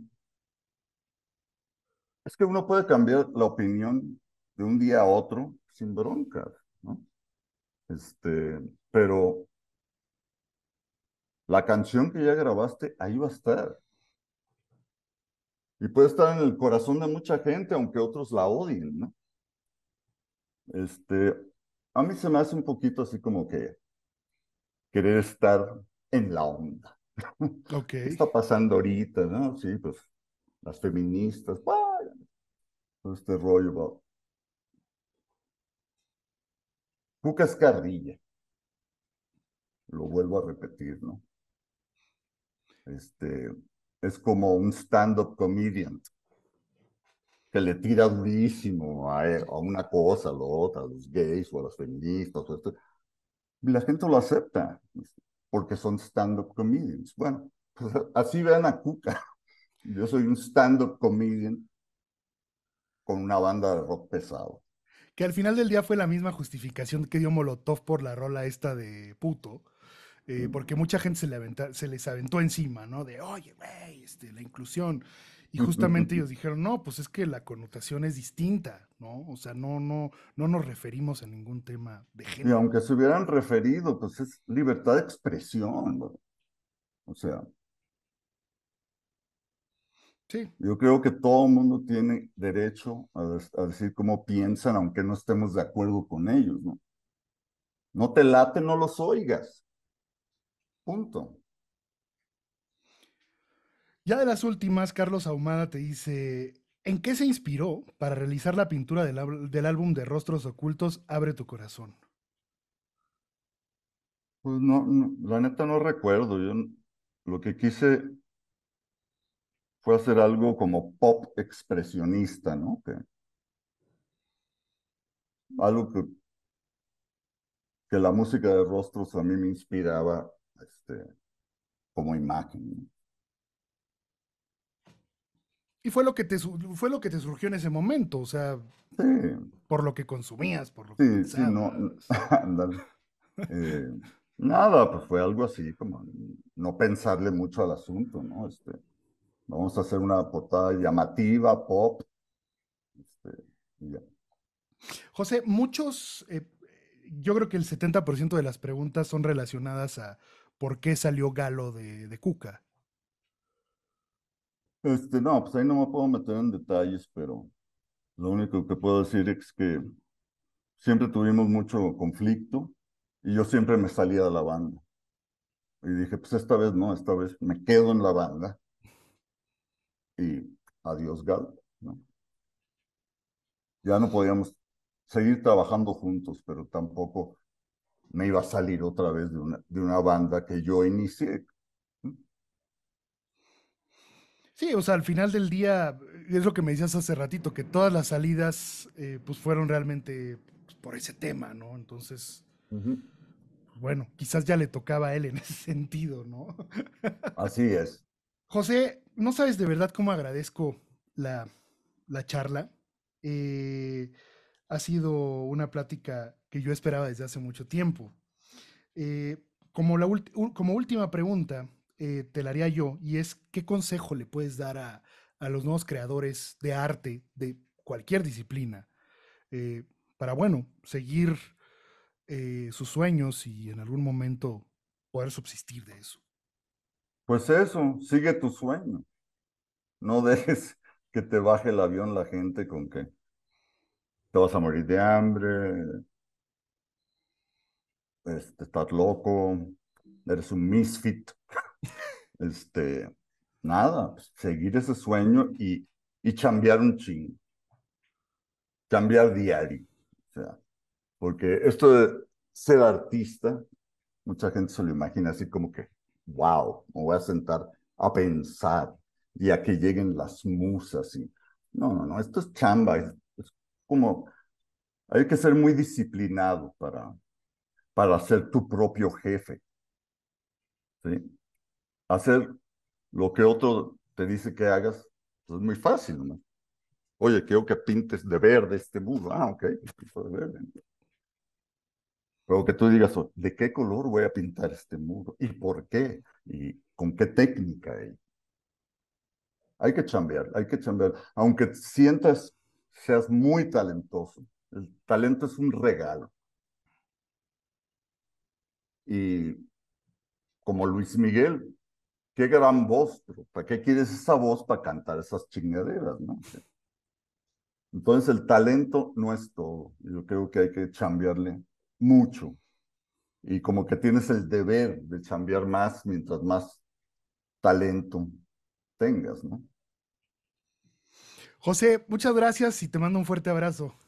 [SPEAKER 2] es que uno puede cambiar la opinión de un día a otro sin broncas, ¿no? Este, pero la canción que ya grabaste ahí va a estar. Y puede estar en el corazón de mucha gente, aunque otros la odien, ¿no? Este, a mí se me hace un poquito así como que querer estar en la onda. Okay. ¿Qué está pasando ahorita, no? Sí, pues las feministas, ¡pah! este rollo, Cuca es cardilla. Lo vuelvo a repetir, ¿no? Este es como un stand-up comedian que le tira durísimo a, una cosa, a la otra, a los gays o a los feministas. O esto. la gente lo acepta pues, porque son stand-up comedians. Bueno, pues así vean a Cuca. Yo soy un stand-up comedian con una banda de rock pesado.
[SPEAKER 1] Que al final del día fue la misma justificación que dio Molotov por la rola esta de puto. Eh, porque mucha gente se, se, les aventó encima, ¿no? De, oye, güey, este, la inclusión. Y justamente ellos dijeron, no, pues es que la connotación es distinta, ¿no? O sea, no, no, no nos referimos a ningún tema de
[SPEAKER 2] género. Y aunque se hubieran referido, pues es libertad de expresión, O sea, yo creo que todo el mundo tiene derecho a, decir cómo piensan, aunque no estemos de acuerdo con ellos, ¿no? te late, no los oigas.
[SPEAKER 1] Punto. Ya de las últimas, Carlos Ahumada te dice, ¿en qué se inspiró para realizar la pintura del, álbum de Rostros Ocultos, Abre tu Corazón?
[SPEAKER 2] Pues no, no la neta no recuerdo. Yo lo que quise fue hacer algo como pop expresionista, ¿no? algo que, la música de rostros a mí me inspiraba este, como imagen.
[SPEAKER 1] Y fue lo que te fue lo que te surgió en ese momento, o sea, por lo que consumías, por
[SPEAKER 2] lo que pensabas. Eh, nada, pues fue algo así, como no pensarle mucho al asunto, ¿no? Este, Vamos a hacer una portada llamativa, pop. Este,
[SPEAKER 1] José, muchos, eh, yo creo que el 70% de las preguntas son relacionadas a por qué salió Galo de, Cuca.
[SPEAKER 2] Este, no, pues ahí no me puedo meter en detalles, pero lo único que puedo decir es que siempre tuvimos mucho conflicto y yo siempre me salía de la banda. Y dije, pues esta vez no, esta vez me quedo en la banda y adiós Gal. Ya no podíamos seguir trabajando juntos, pero tampoco me iba a salir otra vez de una, de una banda que yo inicié.
[SPEAKER 1] Sí, o sea, al final del día, es lo que me decías hace ratito, que todas las salidas eh, pues fueron realmente pues, por ese tema, ¿no? Entonces, bueno, quizás ya le tocaba a él en ese sentido, ¿no?
[SPEAKER 2] Así es.
[SPEAKER 1] José, no sabes de verdad cómo agradezco la, charla. Eh, ha sido una plática que yo esperaba desde hace mucho tiempo. Eh, como, la como, última pregunta, eh, te la haría yo, y es, ¿qué consejo le puedes dar a, a los nuevos creadores de arte de cualquier disciplina para, bueno, seguir sus sueños y en algún momento poder subsistir de eso?
[SPEAKER 2] Pues eso, sigue tu sueño. No dejes que te baje el avión la gente con que te vas a morir de hambre, este, estás loco, eres un misfit. este, nada, pues, seguir ese sueño y, y un chingo. Cambiar diario. O sea, porque esto de ser artista, mucha gente se lo imagina así como que wow, me voy a sentar a pensar y a que lleguen las musas. Y... No, no, no, esto es chamba, es, como, hay que ser muy disciplinado para, para ser tu propio jefe. ¿Sí? Hacer lo que otro te dice que hagas pues, es muy fácil. ¿no? Oye, quiero que pintes de verde este muro. Ah, ok, de verde. Pero que tú digas, oh, ¿de qué color voy a pintar este muro? ¿Y por qué? ¿Y con qué técnica? Hay que chambear, hay que chambear. Aunque sientas, seas muy talentoso. El talento es un regalo. Y como Luis Miguel, qué gran voz, ¿para qué quieres esa voz para cantar esas chingaderas? ¿no? Entonces el talento no es todo. Yo creo que hay que chambearle mucho y como que tienes el deber de cambiar más mientras más talento
[SPEAKER 1] tengas, ¿no? José, muchas gracias y te mando un fuerte abrazo.